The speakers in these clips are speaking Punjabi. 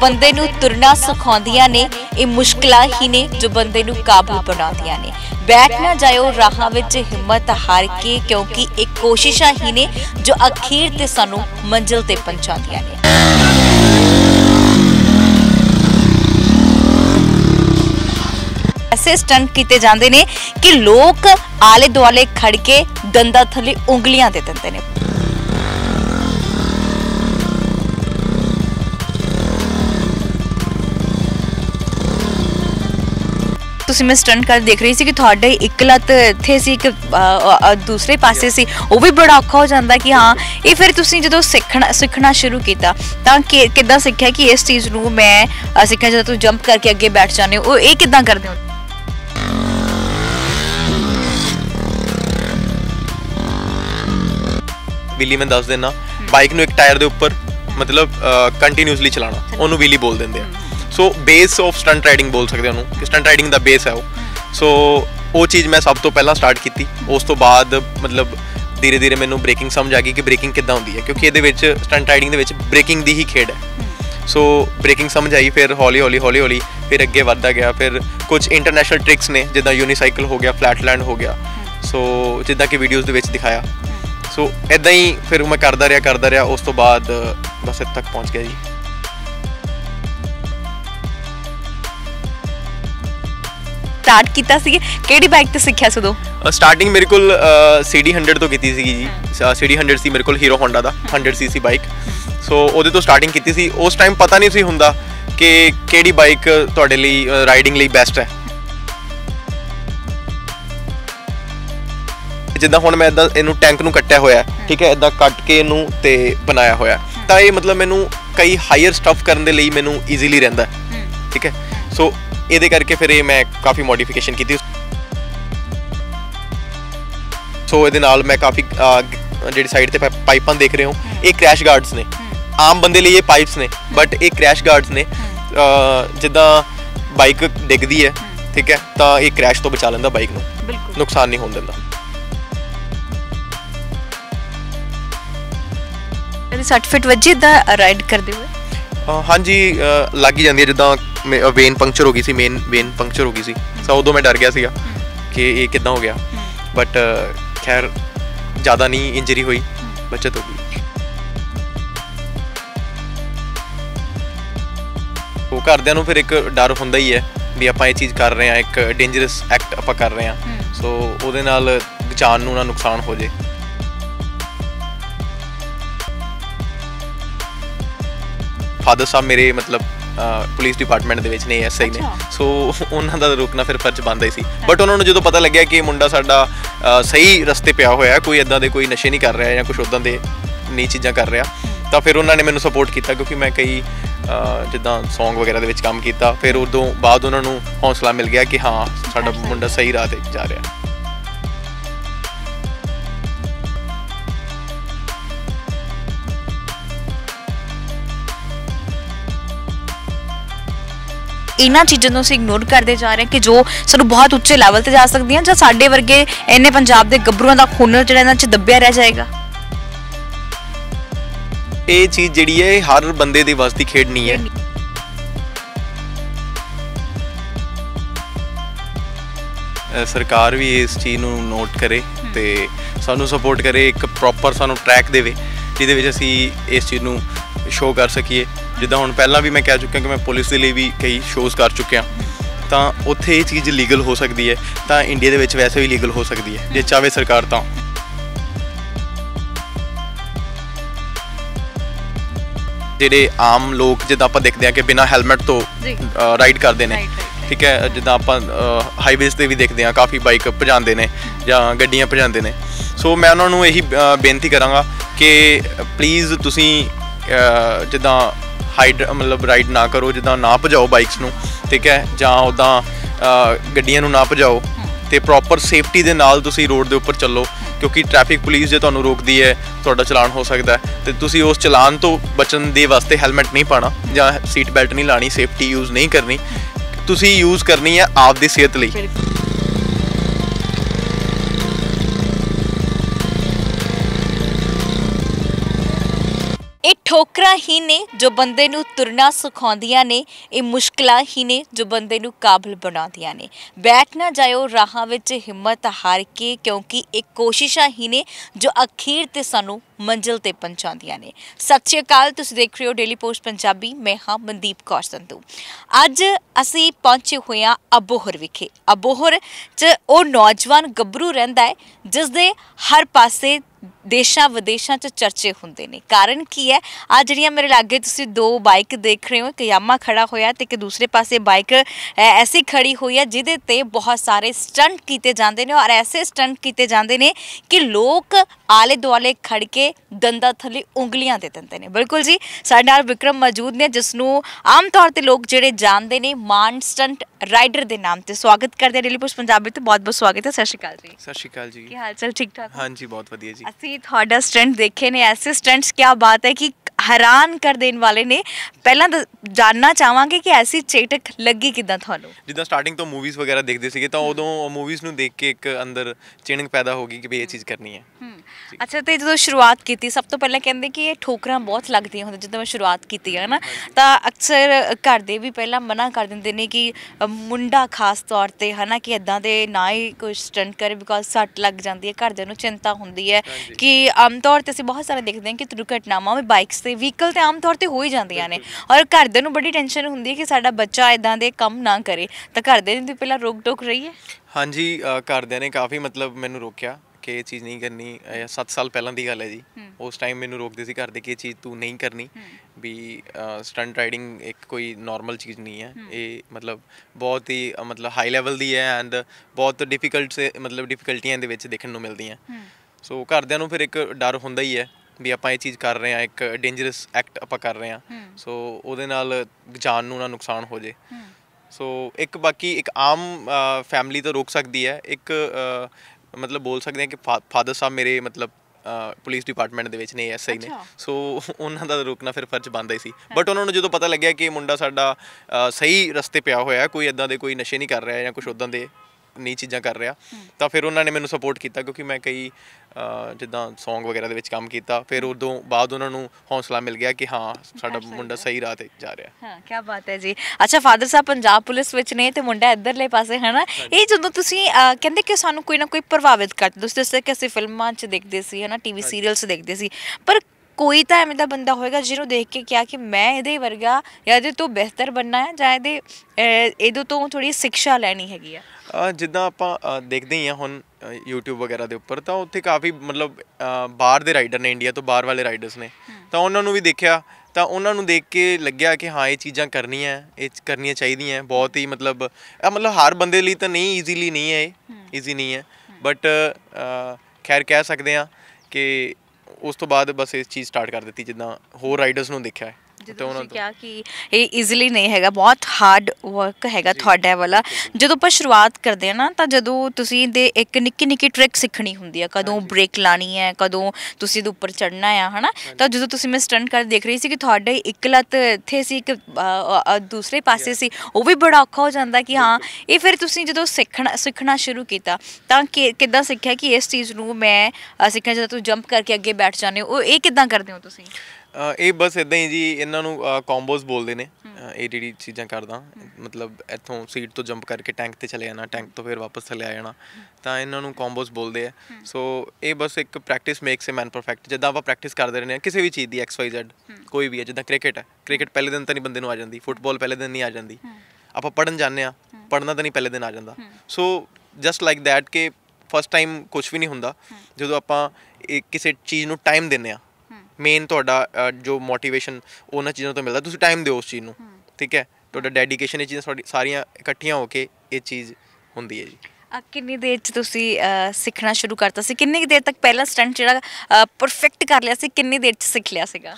ਬੰਦੇ ਨੂੰ ਤੁਰਨਾ ਸਿਖਾਉਂਦੀਆਂ ਨੇ ਇਹ ਮੁਸ਼ਕਲਾਂ ਹੀ ਨੇ ਜੋ ਬੰਦੇ ਨੂੰ ਕਾਬੂ ਬਣਾਉਂਦੀਆਂ ਨੇ ਬੈਠ ਨਾ ਜਾਇਓ ਰਾਹਾਂ ਵਿੱਚ ਹਿੰਮਤ ਹਾਰ ਕੇ ਕਿਉਂਕਿ ਇਹ ਕੋਸ਼ਿਸ਼ਾਂ ਹੀ ਨੇ ਜੋ ਅਖੀਰ ਤੇ ਸਾਨੂੰ ਮੰਜ਼ਿਲ ਤੇ ਪਹੁੰਚਾਉਂਦੀਆਂ ਨੇ ਅਸਿਸਟੈਂਟ ਸਟੰਟ ਕੀਤੇ ਜਾਂਦੇ ਨੇ ਕਿ ਲੋਕ ਆਲੇ ਦੁਆਲੇ ਖੜ ਕੇ ਦੰਦਾਂ ਥੱਲੇ ਉਂਗਲੀਆਂ ਦੇ ਦਿੰਦੇ ਨੇ ਤੁਸੀਂ ਮੈਂ ਸਟਰਨ ਕਰ ਦੇਖ ਰਹੀ ਸੀ ਕਿ ਤੁਹਾਡੇ ਇੱਕ ਲੱਤ ਇੱਥੇ ਸੀ ਇੱਕ ਦੂਸਰੇ ਪਾਸੇ ਸੀ ਉਹ ਵੀ ਬੜਾ ਔਖਾ ਹੋ ਜਾਂਦਾ ਕਿ ਹਾਂ ਇਹ ਫਿਰ ਤੁਸੀਂ ਜਦੋਂ ਸਿੱਖਣਾ ਸਿੱਖਣਾ ਸ਼ੁਰੂ ਕੀਤਾ ਤਾਂ ਕਿਦਾਂ ਸਿੱਖਿਆ ਕਿ ਇਸ ਚੀਜ਼ ਨੂੰ ਮੈਂ ਸਿੱਖਿਆ ਜਦੋਂ ਤੂੰ ਜੰਪ ਕਰਕੇ ਅੱਗੇ ਬੈਠ ਜਾਂਦੇ ਹੋ ਉਹ ਇਹ ਕਿਦਾਂ ਕਰਦੇ ਹੋ ਵੀਲੀ ਮੈਂ ਦੱਸ ਦੇਣਾ ਬਾਈਕ ਨੂੰ ਇੱਕ ਟਾਇਰ ਦੇ ਉੱਪਰ ਮਤਲਬ ਕੰਟੀਨਿਊਸਲੀ ਚਲਾਣਾ ਉਹਨੂੰ ਵੀਲੀ ਬੋਲ ਦਿੰਦੇ ਆ so base of stunt riding ਬੋਲ ਸਕਦੇ ਉਹਨੂੰ ਕਿ ਸਟੰਟ ਰਾਈਡਿੰਗ ਦਾ ਬੇਸ ਹੈ ਉਹ ਸੋ ਉਹ ਚੀਜ਼ ਮੈਂ ਸਭ ਤੋਂ ਪਹਿਲਾਂ ਸਟਾਰਟ ਕੀਤੀ ਉਸ ਤੋਂ ਬਾਅਦ ਮਤਲਬ ਧੀਰੇ ਧੀਰੇ ਮੈਨੂੰ ਬ੍ਰੇਕਿੰਗ ਸਮਝ ਆ ਗਈ ਕਿ ਬ੍ਰੇਕਿੰਗ ਕਿੱਦਾਂ ਹੁੰਦੀ ਹੈ ਕਿਉਂਕਿ ਇਹਦੇ ਵਿੱਚ ਸਟੰਟ ਰਾਈਡਿੰਗ ਦੇ ਵਿੱਚ ਬ੍ਰੇਕਿੰਗ ਦੀ ਹੀ ਖੇਡ ਹੈ ਸੋ ਬ੍ਰੇਕਿੰਗ ਸਮਝ ਆਈ ਫਿਰ ਹੌਲੀ ਹੌਲੀ ਹੌਲੀ ਹੌਲੀ ਫਿਰ ਅੱਗੇ ਵੱਧਦਾ ਗਿਆ ਫਿਰ ਕੁਝ ਇੰਟਰਨੈਸ਼ਨਲ ਟ੍ਰਿਕਸ ਨੇ ਜਿੱਦਾਂ ਯੂਨੀਸਾਈਕਲ ਹੋ ਗਿਆ ਫਲੈਟ ਲੈਂਡ ਹੋ ਗਿਆ ਸੋ ਜਿੱਦਾਂ ਕਿ ਵੀਡੀਓਜ਼ ਦੇ ਵਿੱਚ ਦਿਖਾਇਆ ਸੋ ਐਦਾਂ ਹੀ ਫਿਰ ਮੈਂ ਕਰਦਾ ਰਿਹਾ ਕਰਦਾ ਰਿਹਾ ਉਸ ਤੋਂ ਬਾਅਦ ਬਸ ਇੱਥੇ ਤੱਕ ਪਹੁੰਚ ਗਿਆ ਜੀ ਸਟਾਰਟ ਕੀਤਾ ਸੀ ਕਿਹੜੀ ਬਾਈਕ ਤੇ ਸਿੱਖਿਆ ਸੀ ਉਦੋਂ ਸਟਾਰਟਿੰਗ ਮੇਰੇ ਕੋਲ ਸੀਡੀ 100 ਤੋਂ ਕੀਤੀ ਸੀਗੀ ਜੀ ਸੀਡੀ 100 ਸੀ ਮੇਰੇ ਕੋਲ ਹੀਰੋ ਹੋਂਡਾ ਦਾ 100 ਸੀਸੀ ਬਾਈਕ ਸੋ ਉਹਦੇ ਤੋਂ ਸਟਾਰਟਿੰਗ ਕੀਤੀ ਸੀ ਉਸ ਟਾਈਮ ਪਤਾ ਨਹੀਂ ਸੀ ਹੁੰਦਾ ਕਿ ਕਿਹੜੀ ਬਾਈਕ ਤੁਹਾਡੇ ਲਈ ਰਾਈਡਿੰਗ ਲਈ ਬੈਸਟ ਹੈ ਜਿੱਦਾਂ ਹੁਣ ਮੈਂ ਇਦਾਂ ਇਹਨੂੰ ਟੈਂਕ ਨੂੰ ਕੱਟਿਆ ਹੋਇਆ ਠੀਕ ਹੈ ਇਦਾਂ ਕੱਟ ਕੇ ਇਹਨੂੰ ਤੇ ਬਣਾਇਆ ਹੋਇਆ ਤਾਂ ਇਹ ਮਤਲਬ ਮੈਨੂੰ ਕਈ ਹਾਇਰ ਸਟਫ ਕਰਨ ਦੇ ਲਈ ਮੈਨੂੰ ਈਜ਼ੀਲੀ ਰਹਿੰਦਾ ਠੀਕ ਹੈ ਸੋ ਇਹਦੇ ਕਰਕੇ ਫਿਰ ਇਹ ਮੈਂ ਕਾਫੀ ਮੋਡੀਫਿਕੇਸ਼ਨ ਕੀਤੀ ਸੋ ਇਹਦੇ ਨਾਲ ਮੈਂ ਕਾਫੀ ਜਿਹੜੀ ਸਾਈਡ ਤੇ ਪਾਈਪਾਂ ਦੇਖ ਰਹੇ ਹੋ ਇਹ ਕ੍ਰੈਸ਼ ਗਾਰਡਸ ਨੇ ਆਮ ਬੰਦੇ ਲਈ ਇਹ ਪਾਈਪਸ ਨੇ ਬਟ ਇਹ ਕ੍ਰੈਸ਼ ਗਾਰਡਸ ਨੇ ਜਿੱਦਾਂ ਬਾਈਕ ਡਿੱਗਦੀ ਹੈ ਠੀਕ ਹੈ ਤਾਂ ਇਹ ਕ੍ਰੈਸ਼ ਤੋਂ ਬਚਾ ਲੈਂਦਾ ਬਾਈਕ ਨੂੰ ਨੁਕਸਾਨ ਨਹੀਂ ਹੋਣ ਦਿੰਦਾ ਇਹਦੀ ਸਰਟੀਫਿਕੇਟ ਵਜੇ ਦਾ ਰਾਈਡ ਕਰਦੇ ਹੋਏ ਹਾਂਜੀ ਲੱਗ ਜਾਂਦੀ ਹੈ ਜਿੱਦਾਂ ਵੇਨ ਪੰਕਚਰ ਹੋ ਗਈ ਸੀ ਮੇਨ ਵੇਨ ਪੰਕਚਰ ਹੋ ਗਈ ਸੀ ਸੋ ਉਦੋਂ ਮੈਂ ਡਰ ਗਿਆ ਸੀਗਾ ਕਿ ਇਹ ਕਿਦਾਂ ਹੋ ਗਿਆ ਬਟ ਖੈਰ ਜ਼ਿਆਦਾ ਨਹੀਂ ਇੰਜਰੀ ਹੋਈ ਬਚਤ ਹੋ ਗਈ ਉਹ ਕਰਦਿਆਂ ਨੂੰ ਫਿਰ ਇੱਕ ਡਰ ਹੁੰਦਾ ਹੀ ਹੈ ਵੀ ਆਪਾਂ ਇਹ ਚੀਜ਼ ਕਰ ਰਹੇ ਹਾਂ ਇੱਕ ਡੇਂਜਰਸ ਐਕਟ ਆਪਾਂ ਕਰ ਰਹੇ ਹਾਂ ਸੋ ਉਹਦੇ ਨਾਲ ਜਾਨ ਨੂੰ ਨਾ ਨੁਕਸਾਨ ਹੋ ਜੇ ਫਾਦਰ ਸਾਹਿਬ ਮੇਰੇ ਮਤਲਬ ਪੁਲਿਸ ਡਿਪਾਰਟਮੈਂਟ ਦੇ ਵਿੱਚ ਨੇ ਐਸਆਈ ਨੇ ਸੋ ਉਹਨਾਂ ਦਾ ਰੋਕਣਾ ਫਿਰ ਫਰਜ਼ ਬਣਦਾ ਹੀ ਸੀ ਬਟ ਉਹਨਾਂ ਨੂੰ ਜਦੋਂ ਪਤਾ ਲੱਗਿਆ ਕਿ ਮੁੰਡਾ ਸਾਡਾ ਸਹੀ ਰਸਤੇ ਪਿਆ ਹੋਇਆ ਕੋਈ ਇਦਾਂ ਦੇ ਕੋਈ ਨਸ਼ੇ ਨਹੀਂ ਕਰ ਰਿਹਾ ਜਾਂ ਕੁਝ ਉਦਾਂ ਦੇ ਨੀ ਚੀਜ਼ਾਂ ਕਰ ਰਿਹਾ ਤਾਂ ਫਿਰ ਉਹਨਾਂ ਨੇ ਮੈਨੂੰ ਸਪੋਰਟ ਕੀਤਾ ਕਿਉਂਕਿ ਮੈਂ ਕਈ ਜਿੱਦਾਂ Song ਵਗੈਰਾ ਦੇ ਵਿੱਚ ਕੰਮ ਕੀਤਾ ਫਿਰ ਉਦੋਂ ਬਾਅਦ ਉਹਨਾਂ ਨੂੰ ਹੌਸਲਾ ਮਿਲ ਗਿਆ ਕਿ ਹਾਂ ਸਾਡਾ ਮੁੰਡਾ ਸਹੀ ਰਾਹ ਤੇ ਜਾ ਰਿਹਾ ਇਹਨਾਂ ਚੀਜ਼ਾਂ ਨੂੰ ਅਸੀਂ ਇਗਨੋਰ ਕਰਦੇ ਜਾ ਰਹੇ ਹਾਂ ਕਿ ਜੋ ਸਾਨੂੰ ਬਹੁਤ ਉੱਚੇ ਲੈਵਲ ਤੇ ਜਾ ਸਕਦੀਆਂ ਜਾਂ ਸਾਡੇ ਵਰਗੇ ਇੰਨੇ ਪੰਜਾਬ ਦੇ ਗੱਭਰੂਆਂ ਦਾ ਖੂਨਰ ਜਿਹੜਾ ਇਹਨਾਂ 'ਚ ਦੱਬਿਆ ਰਹਿ ਜਾਏਗਾ ਇਹ ਚੀਜ਼ ਜਿਹੜੀ ਹੈ ਹਰ ਬੰਦੇ ਦੇ ਵਾਸਤੇ ਖੇਡ ਨਹੀਂ ਹੈ ਸਰਕਾਰ ਵੀ ਇਸ ਚੀਜ਼ ਨੂੰ ਨੋਟ ਕਰੇ ਤੇ ਸਾਨੂੰ ਸਪੋਰਟ ਕਰੇ ਇੱਕ ਪ੍ਰੋਪਰ ਸਾਨੂੰ ਟਰੈਕ ਦੇਵੇ ਜਿਹਦੇ ਵਿੱਚ ਅਸੀਂ ਇਸ ਚੀਜ਼ ਨੂੰ ਸ਼ੋਅ ਕਰ ਸਕੀਏ ਜਿੱਦਾਂ ਹੁਣ ਪਹਿਲਾਂ ਵੀ ਮੈਂ ਕਹਿ ਚੁੱਕਿਆ ਕਿ ਮੈਂ ਪੁਲਿਸ ਦੇ ਲਈ ਵੀ ਕਈ ਸ਼ੋਜ਼ ਕਰ ਚੁੱਕਿਆ ਤਾਂ ਉੱਥੇ ਇਹ ਚੀਜ਼ ਲੀਗਲ ਹੋ ਸਕਦੀ ਹੈ ਤਾਂ ਇੰਡੀਆ ਦੇ ਵਿੱਚ ਵੈਸੇ ਵੀ ਲੀਗਲ ਹੋ ਸਕਦੀ ਹੈ ਜੇ ਚਾਵੇ ਸਰਕਾਰ ਤਾਂ ਜਿਹੜੇ ਆਮ ਲੋਕ ਜਿੱਦਾਂ ਆਪਾਂ ਦੇਖਦੇ ਆ ਕਿ ਬਿਨਾ ਹੈਲਮਟ ਤੋਂ ਰਾਈਡ ਕਰਦੇ ਨੇ ਠੀਕ ਹੈ ਜਿੱਦਾਂ ਆਪਾਂ ਹਾਈਵੇਜ਼ ਤੇ ਵੀ ਦੇਖਦੇ ਆ ਕਾਫੀ ਬਾਈਕ ਭਜਾਉਂਦੇ ਨੇ ਜਾਂ ਗੱਡੀਆਂ ਭਜਾਉਂਦੇ ਨੇ ਸੋ ਮੈਂ ਉਹਨਾਂ ਨੂੰ ਇਹੀ ਬੇਨਤੀ ਕਰਾਂਗਾ ਕਿ ਪਲੀਜ਼ ਤੁਸੀਂ ਜਿੱਦਾਂ ਹਾਈਡ ਮਤਲਬ ਰਾਈਡ ਨਾ ਕਰੋ ਜਿੱਦਾਂ ਨਾ ਭਜਾਓ ਬਾਈਕਸ ਨੂੰ ਠੀਕ ਹੈ ਜਾਂ ਉਦਾਂ ਗੱਡੀਆਂ ਨੂੰ ਨਾ ਭਜਾਓ ਤੇ ਪ੍ਰੋਪਰ ਸੇਫਟੀ ਦੇ ਨਾਲ ਤੁਸੀਂ ਰੋਡ ਦੇ ਉੱਪਰ ਚੱਲੋ ਕਿਉਂਕਿ ਟ੍ਰੈਫਿਕ ਪੁਲਿਸ ਜੇ ਤੁਹਾਨੂੰ ਰੋਕਦੀ ਹੈ ਤੁਹਾਡਾ ਚਲਾਨ ਹੋ ਸਕਦਾ ਹੈ ਤੇ ਤੁਸੀਂ ਉਸ ਚਲਾਨ ਤੋਂ ਬਚਣ ਦੇ ਵਾਸਤੇ ਹੈਲਮਟ ਨਹੀਂ ਪਾਣਾ ਜਾਂ ਸੀਟ ਬੈਲਟ ਨਹੀਂ ਲਾਣੀ ਸੇਫਟੀ ਯੂਜ਼ ਨਹੀਂ ਕਰਨੀ ਤੁਸੀਂ ਯੂਜ਼ ਕਰਨੀ ਹੈ ਆਪ ਦੀ ਸਿਹਤ ਲਈ ਠੋਕਰਾਂ ਹੀ ਨੇ ਜੋ ਬੰਦੇ ਨੂੰ ਤੁਰਨਾ ਸਿਖਾਉਂਦੀਆਂ ਨੇ ਇਹ ਮੁਸ਼ਕਲਾਂ ਹੀ ਨੇ ਜੋ ਬੰਦੇ ਨੂੰ ਕਾਬਲ ਬਣਾਉਂਦੀਆਂ ਨੇ ਬੈਠ ਨਾ ਜਾਇਓ ਰਾਹਾਂ ਵਿੱਚ ਹਿੰਮਤ ਹਾਰ ਕੇ ਕਿਉਂਕਿ ਇਹ ਕੋਸ਼ਿਸ਼ਾਂ ਹੀ ਨੇ ਜੋ ਅਖੀਰ ਤੇ ਸਾਨੂੰ ਮੰਜ਼ਿਲ ਤੇ ਪਹੁੰਚਾਉਂਦੀਆਂ ਨੇ ਸਤਿ ਸ਼੍ਰੀ ਅਕਾਲ ਤੁਸੀਂ ਦੇਖ ਰਹੇ ਹੋ ਡੇਲੀ ਪੋਸਟ ਪੰਜਾਬੀ ਮੈਂ ਹਾਂ ਮਨਦੀਪ ਕੌਰ ਸੰਧੂ ਅੱਜ ਅਸੀਂ ਪਹੁੰਚੇ ਹੋਏ ਹਾਂ ਅਬੋਹਰ ਵਿਖੇ ਅਬੋਹਰ 'ਚ ਉਹ ਨੌਜਵਾਨ ਗੱਭਰੂ ਰਹਿੰਦਾ ਹੈ ਜਿਸ ਦੇ ਹਰ ਪਾਸੇ ਦੇਸ਼ਾਂ ਵਿਦੇਸ਼ਾਂ 'ਚ ਚਰਚੇ ਹੁੰਦੇ ਨੇ ਕਾਰਨ ਕੀ ਹੈ ਆ ਜਿਹੜੀਆਂ ਮੇਰੇ ਲਾਗੇ ਤੁਸੀਂ ਦੋ ਬਾਈਕ ਦੇਖ ਰਹੇ ਹੋ ਇੱਕ ਯਾਮਾ ਖੜਾ ਹੋਇਆ ਤੇ ਇੱਕ ਦੂਸਰੇ ਪਾਸੇ ਬਾਈਕ ਐਸੀ ਖੜੀ ਹੋਈ ਹੈ ਜਿਹਦੇ ਤੇ ਬਹੁਤ ਸਾਰੇ ਸਟੰਟ ਕੀਤੇ ਜਾਂਦੇ ਨੇ ਔਰ ਐਸੇ ਸਟੰਟ ਕੀਤੇ ਜਾਂਦੇ ਨੇ ਕਿ ਲੋਕ ਆਲੇ ਦੁਆਲੇ ਖੜ ਕੇ ਨੇ ਦੰਦਾਂ ਥੱਲੇ ਉਂਗਲੀਆਂ ਦੇ ਦਿੰਦੇ ਨੇ ਬਿਲਕੁਲ ਜੀ ਸਾਡੇ ਨਾਲ ਵਿਕਰਮ ਮੌਜੂਦ ਨੇ ਜਿਸ ਨੂੰ ਆਮ ਤੌਰ ਤੇ ਲੋਕ ਜਿਹੜੇ ਜਾਣਦੇ ਨੇ ਮਾਨ ਸਟੰਟ ਰਾਈਡਰ ਦੇ ਨਾਮ ਤੇ ਸਵਾਗਤ ਕਰਦੇ ਹਾਂ ਪੁਸ਼ ਪੰਜਾਬੀ ਤੇ ਬਹੁਤ ਬਹੁਤ ਸਵਾਗਤ ਹੈ ਸਤਿ ਸ਼੍ਰੀ ਅਕਾਲ ਜੀ ਸਤਿ ਸ਼੍ਰੀ ਅਕਾਲ ਜੀ ਕੀ ਹਾਲ ਚਾਲ ਠੀਕ ਠਾਕ ਹਾਂਜੀ ਬਹੁਤ ਵਧੀਆ ਜੀ ਅਸੀਂ ਤੁਹਾਡਾ ਸਟੰਟ ਦੇਖੇ ਨੇ ਐਸੇ ਸਟੰਟਸ ਕੀ ਬਾਤ ਹੈ ਕਿ ਹੈਰਾਨ ਕਰ ਦੇਣ ਵਾਲੇ ਨੇ ਪਹਿਲਾਂ ਜਾਨਣਾ ਚਾਹਾਂਗੇ ਕਿ ਐਸੀ ਚੇਟਕ ਲੱਗੀ ਕਿਦਾਂ ਤੁਹਾਨੂੰ ਜਿੱਦਾਂ ਸਟਾਰਟਿੰਗ ਤੋਂ ਮੂਵੀਜ਼ ਵਗੈਰਾ ਦੇਖਦੇ ਸੀਗੇ ਤਾਂ ਉਦੋਂ ਮੂਵੀਜ਼ ਨੂੰ ਦੇਖ ਕੇ ਇੱਕ ਅੰਦਰ ਚੇਨਿੰਗ ਪੈਦਾ ਹੋ ਗਈ ਕਿ ਵੀ ਇਹ ਚੀਜ਼ ਕਰਨੀ ਹੈ ਅੱਛਾ ਤੇ ਜਦੋਂ ਸ਼ੁਰੂਆਤ ਕੀਤੀ ਸਭ ਤੋਂ ਪਹਿਲਾਂ ਕਹਿੰਦੇ ਕਿ ਇਹ ਠੋਕਰਾਂ ਬਹੁਤ ਲੱਗਦੀਆਂ ਹੁੰਦੀਆਂ ਜਦੋਂ ਮੈਂ ਸ਼ੁਰੂਆਤ ਕੀਤੀ ਹੈ ਨਾ ਤਾਂ ਅਕਸਰ ਘਰ ਦੇ ਵੀ ਪਹਿਲਾਂ ਮਨਾ ਕਰ ਦਿੰਦੇ ਨੇ ਕਿ ਮੁੰਡਾ ਖਾਸ ਤੌਰ ਤੇ ਹਨਾ ਕਿ ਇਦਾਂ ਦੇ ਨਾ ਹੀ ਕੋਈ ਸਟੰਟ ਕਰੇ ਬਿਕੋਜ਼ ਸੱਟ ਲੱਗ ਜਾਂਦੀ ਹੈ ਦੇ ਨੂੰ ਚਿੰਤਾ ਹੁੰਦੀ ਹੈ ਕਿ ਆਮ ਤੌਰ ਤੇ ਅਸੀਂ ਬਹੁਤ ਸਾਰੇ ਦੇਖਦੇ ਹਾਂ ਕਿ ਦੁਰਘਟਨਾਵਾਂ ਵਿੱਚ ਬਾਈਕਸ ਤੇ ਵਹੀਕਲ ਤੇ ਆਮ ਤੌਰ ਤੇ ਹੋ ਹੀ ਜਾਂਦੀਆਂ ਨੇ ਔਰ ਦੇ ਨੂੰ ਬੜੀ ਟੈਨਸ਼ਨ ਹੁੰਦੀ ਹੈ ਕਿ ਸਾਡਾ ਬੱਚਾ ਇਦਾਂ ਦੇ ਕੰਮ ਨਾ ਕਰੇ ਤਾਂ ਦੇ ਦੀ ਪਹਿਲਾਂ ਰੋਕ ਟੋਕ ਰਹੀ ਹੈ ਹਾਂਜੀ ਘਰਦਿਆਂ ਨੇ ਕਾਫੀ ਮਤਲਬ ਮੈਨੂੰ ਰੋਕਿਆ ਕਿ ਇਹ ਚੀਜ਼ ਨਹੀਂ ਕਰਨੀ 7 ਸਾਲ ਪਹਿਲਾਂ ਦੀ ਗੱਲ ਹੈ ਜੀ ਉਸ ਟਾਈਮ ਮੈਨੂੰ ਰੋਕਦੇ ਸੀ ਘਰ ਦੇ ਕਿ ਇਹ ਚੀਜ਼ ਤੂੰ ਨਹੀਂ ਕਰਨੀ ਵੀ ਸਟੰਟ ਰਾਈਡਿੰਗ ਇੱਕ ਕੋਈ ਨਾਰਮਲ ਚੀਜ਼ ਨਹੀਂ ਹੈ ਇਹ ਮਤਲਬ ਬਹੁਤ ਹੀ ਮਤਲਬ ਹਾਈ ਲੈਵਲ ਦੀ ਹੈ ਐਂਡ ਬਹੁਤ ਡਿਫਿਕਲਟ ਮਤਲਬ ਡਿਫਿਕਲਟੀਆਂ ਦੇ ਵਿੱਚ ਦੇਖਣ ਨੂੰ ਮਿਲਦੀਆਂ ਸੋ ਘਰਦਿਆਂ ਨੂੰ ਫਿਰ ਇੱਕ ਡਰ ਹੁੰਦਾ ਹੀ ਹੈ ਵੀ ਆਪਾਂ ਇਹ ਚੀਜ਼ ਕਰ ਰਹੇ ਆ ਇੱਕ ਡੇਂਜਰਸ ਐਕਟ ਆਪਾਂ ਕਰ ਰਹੇ ਆ ਸੋ ਉਹਦੇ ਨਾਲ ਜਾਨ ਨੂੰ ਨਾ ਨੁਕਸਾਨ ਹੋ ਜੇ ਸੋ ਇੱਕ ਬਾਕੀ ਇੱਕ ਆਮ ਫੈਮਿਲੀ ਤਾਂ ਰੋਕ ਸਕਦੀ ਹੈ ਇੱਕ ਮਤਲਬ ਬੋਲ ਸਕਦੇ ਆ ਕਿ ਫਾਦਰ ਸਾਹਿਬ ਮੇਰੇ ਮਤਲਬ ਪੁਲਿਸ ਡਿਪਾਰਟਮੈਂਟ ਦੇ ਵਿੱਚ ਨੇ ਐਸਆਈ ਨੇ ਸੋ ਉਹਨਾਂ ਦਾ ਰੋਕਣਾ ਫਿਰ ਫਰਜ਼ ਬੰਦਾ ਹੀ ਸੀ ਬਟ ਉਹਨਾਂ ਨੂੰ ਜਦੋਂ ਪਤਾ ਲੱਗਿਆ ਕਿ ਮੁੰਡਾ ਸਾਡਾ ਸਹੀ ਰਸਤੇ ਪਿਆ ਹੋਇਆ ਕੋਈ ਇਦਾਂ ਦੇ ਕੋਈ ਨਸ਼ੇ ਨਹੀਂ ਕਰ ਰਿਹਾ ਜਾਂ ਕੁਝ ਉਦਾਂ ਦੇ ਨਹੀਂ ਚੀਜ਼ਾਂ ਕਰ ਰਿਹਾ ਤਾਂ ਫਿਰ ਉਹਨਾਂ ਨੇ ਮੈਨੂੰ ਸਪੋਰਟ ਕੀਤਾ ਕਿਉਂਕਿ ਮੈਂ ਕਈ ਜਿੱਦਾਂ Song ਵਗੈਰਾ ਦੇ ਵਿੱਚ ਕੰਮ ਕੀਤਾ ਫਿਰ ਉਦੋਂ ਬਾਅਦ ਉਹਨਾਂ ਨੂੰ ਹੌਸਲਾ ਮਿਲ ਗਿਆ ਕਿ ਹਾਂ ਸਾਡਾ ਮੁੰਡਾ ਸਹੀ ਰਾਹ ਤੇ ਜਾ ਰਿਹਾ ਹਾਂ ਕੀ ਬਾਤ ਹੈ ਜੀ ਅੱਛਾ ਫਾਦਰ ਸਾਹਿਬ ਪੰਜਾਬ ਪੁਲਿਸ ਵਿੱਚ ਨੇ ਤੇ ਮੁੰਡਾ ਇੱਧਰਲੇ ਪਾਸੇ ਹਨਾ ਇਹ ਜਦੋਂ ਤੁਸੀਂ ਕਹਿੰਦੇ ਕਿ ਸਾਨੂੰ ਕੋਈ ਨਾ ਕੋਈ ਪ੍ਰਭਾਵਿਤ ਕਰ ਤੁਸੀਂ ਦੱਸਿਆ ਕਿ ਅਸੀਂ ਫਿਲਮਾਂ 'ਚ ਦੇਖਦੇ ਸੀ ਹਨਾ ਟੀਵੀ ਸੀਰੀਅਲਸ ਦੇਖਦੇ ਸੀ ਪਰ ਕੋਈ ਤਾਂ ਐਵੇਂ ਦਾ ਬੰਦਾ ਹੋਏਗਾ ਜਿਹਨੂੰ ਦੇਖ ਕੇ ਕਿਹਾ ਕਿ ਮੈਂ ਇਹਦੇ ਵਰਗਾ ਜਾਂ ਇਹਦੇ ਤੋਂ ਬਿਹਤਰ ਬੰਨਾ ਹੈ ਜਾਂ ਇਹਦੇ ਇਹਦੇ ਤੋਂ ਥੋੜੀ ਸਿੱਖਿਆ ਲੈਣੀ ਹੈਗੀ ਆ ਜਿੱਦਾਂ ਆਪਾਂ ਦੇਖਦੇ ਹੀ ਆ ਹੁਣ YouTube ਵਗੈਰਾ ਦੇ ਉੱਪਰ ਤਾਂ ਉੱਥੇ ਕਾਫੀ ਮਤਲਬ ਬਾਹਰ ਦੇ ਰਾਈਡਰ ਨੇ ਇੰਡੀਆ ਤੋਂ ਬਾਹਰ ਵਾਲੇ ਰਾਈਡਰਸ ਨੇ ਤਾਂ ਉਹਨਾਂ ਨੂੰ ਵੀ ਦੇਖਿਆ ਤਾਂ ਉਹਨਾਂ ਨੂੰ ਦੇਖ ਕੇ ਲੱਗਿਆ ਕਿ ਹਾਂ ਇਹ ਚੀਜ਼ਾਂ ਕਰਨੀਆਂ ਇਹ ਕਰਨੀਆਂ ਚਾਹੀਦੀਆਂ ਬਹੁਤ ਹੀ ਮਤਲਬ ਇਹ ਮਤਲਬ ਹਰ ਬੰਦੇ ਲਈ ਤਾਂ ਨਹੀਂ ਈਜ਼ੀਲੀ ਨਹੀਂ ਹੈ ਇਹ ਈਜ਼ੀ ਨਹੀਂ ਹੈ ਬਟ ਖੈਰ ਕਹਿ ਸਕਦੇ ਆ ਕਿ ਉਸ ਤੋਂ ਬਾਅਦ ਬਸ ਇਸ ਚੀਜ਼ ਸਟਾਰਟ ਕਰ ਦਿੱਤੀ ਜਿੱਦਾਂ ਹੋਰ ਰਾਈਡਰਸ ਨੂੰ ਦੇਖਿਆ ਜਦੋਂ ਤੁਸੀਂ ਕਿਹਾ ਕਿ ਇਹ ਈਜ਼ੀਲੀ ਨਹੀਂ ਹੈਗਾ ਬਹੁਤ ਹਾਰਡ ਵਰਕ ਹੈਗਾ ਤੁਹਾਡਾ ਵਾਲਾ ਜਦੋਂ ਆਪਾਂ ਸ਼ੁਰੂਆਤ ਕਰਦੇ ਆ ਨਾ ਤਾਂ ਜਦੋਂ ਤੁਸੀਂ ਦੇ ਇੱਕ ਨਿੱਕੀ ਨਿੱਕੀ ਟ੍ਰਿਕ ਸਿੱਖਣੀ ਹੁੰਦੀ ਆ ਕਦੋਂ ਬ੍ਰੇਕ ਲਾਣੀ ਹੈ ਕਦੋਂ ਤੁਸੀਂ ਦੇ ਉੱਪਰ ਚੜਨਾ ਆ ਹਨਾ ਤਾਂ ਜਦੋਂ ਤੁਸੀਂ ਮੈਂ ਸਟੰਟ ਕਰ ਦੇਖ ਰਹੀ ਸੀ ਕਿ ਤੁਹਾਡਾ ਇੱਕ ਲੱਤ ਇੱਥੇ ਸੀ ਇੱਕ ਦੂਸਰੇ ਪਾਸੇ ਸੀ ਉਹ ਵੀ ਬੜਾ ਔਖਾ ਹੋ ਜਾਂਦਾ ਕਿ ਹਾਂ ਇਹ ਫਿਰ ਤੁਸੀਂ ਜਦੋਂ ਸਿੱਖਣਾ ਸਿੱਖਣਾ ਸ਼ੁਰੂ ਕੀਤਾ ਤਾਂ ਕਿੱਦਾਂ ਸਿੱਖਿਆ ਕਿ ਇਸ ਚੀਜ਼ ਨੂੰ ਮੈਂ ਸਿੱਖਣਾ ਜਦੋਂ ਤੁਸੀਂ ਜੰਪ ਕਰਕੇ ਅੱਗੇ ਬੈਠ ਜਾਂਦੇ ਹੋ ਉਹ ਇਹ ਕਿੱਦਾਂ ਕਰਦੇ ਹੋ ਤੁਸੀਂ ਇਹ ਬਸ ਇਦਾਂ ਹੀ ਜੀ ਇਹਨਾਂ ਨੂੰ ਕੰਬੋਸ ਬੋਲਦੇ ਨੇ ਇਹ ਜਿਹੜੀ ਚੀਜ਼ਾਂ ਕਰਦਾ ਮਤਲਬ ਇੱਥੋਂ ਸੀਟ ਤੋਂ ਜੰਪ ਕਰਕੇ ਟੈਂਕ ਤੇ ਚਲੇ ਜਾਣਾ ਟੈਂਕ ਤੋਂ ਫਿਰ ਵਾਪਸ ਥੱਲੇ ਆ ਜਾਣਾ ਤਾਂ ਇਹਨਾਂ ਨੂੰ ਕੰਬੋਸ ਬੋਲਦੇ ਆ ਸੋ ਇਹ ਬਸ ਇੱਕ practice makes a man perfect ਜਦੋਂ ਆਪਾਂ ਪ੍ਰੈਕਟਿਸ ਕਰਦੇ ਰਹਿੰਦੇ ਆ ਕਿਸੇ ਵੀ ਚੀਜ਼ ਦੀ ਐਕਸ ਵਾਈ ਜ਼ੈਡ ਕੋਈ ਵੀ ਹੈ ਜਿੱਦਾਂ ਕ੍ਰਿਕਟ ਹੈ ਕ੍ਰਿਕਟ ਪਹਿਲੇ ਦਿਨ ਤਾਂ ਨਹੀਂ ਬੰਦੇ ਨੂੰ ਆ ਜਾਂਦੀ ਫੁੱਟਬਾਲ ਪਹਿਲੇ ਦਿਨ ਨਹੀਂ ਆ ਜਾਂਦੀ ਆਪਾਂ ਪੜਨ ਜਾਂਦੇ ਆ ਪੜਨਾ ਤਾਂ ਨਹੀਂ ਪਹਿਲੇ ਦਿਨ ਆ ਜਾਂਦਾ ਸੋ ਜਸਟ ਲਾਈਕ ਥੈਟ ਕਿ ਫਸਟ ਟਾਈਮ ਕੁਝ ਵੀ ਨਹੀਂ ਹੁੰਦਾ ਜਦੋਂ ਆਪਾਂ ਕਿਸੇ ਚੀਜ਼ ਨੂੰ ਟਾਈਮ ਦਿੰਨੇ ਆ ਮੇਨ ਤੁਹਾਡਾ ਜੋ ਮੋਟੀਵੇਸ਼ਨ ਉਹਨਾਂ ਚੀਜ਼ਾਂ ਤੋਂ ਮਿਲਦਾ ਤੁਸੀਂ ਟਾਈਮ ਦਿਓ ਉਸ ਚੀਜ਼ ਨੂੰ ਠੀਕ ਹੈ ਤੁਹਾਡਾ ਡੈਡੀਕੇਸ਼ਨ ਇਹ ਚੀਜ਼ਾਂ ਸਾਰੀਆਂ ਇਕੱਠੀਆਂ ਹੋ ਕੇ ਇਹ ਚੀਜ਼ ਹੁੰਦੀ ਹੈ ਜੀ ਆ ਕਿੰਨੀ ਦੇਰ ਚ ਤੁਸੀਂ ਸਿੱਖਣਾ ਸ਼ੁਰੂ ਕਰਤਾ ਸੀ ਕਿੰਨੀ ਦੇਰ ਤੱਕ ਪਹਿਲਾ ਸਟੰਟ ਜਿਹੜਾ ਪਰਫੈਕਟ ਕਰ ਲਿਆ ਸੀ ਕਿੰਨੀ ਦੇਰ ਚ ਸਿੱਖ ਲਿਆ ਸੀਗਾ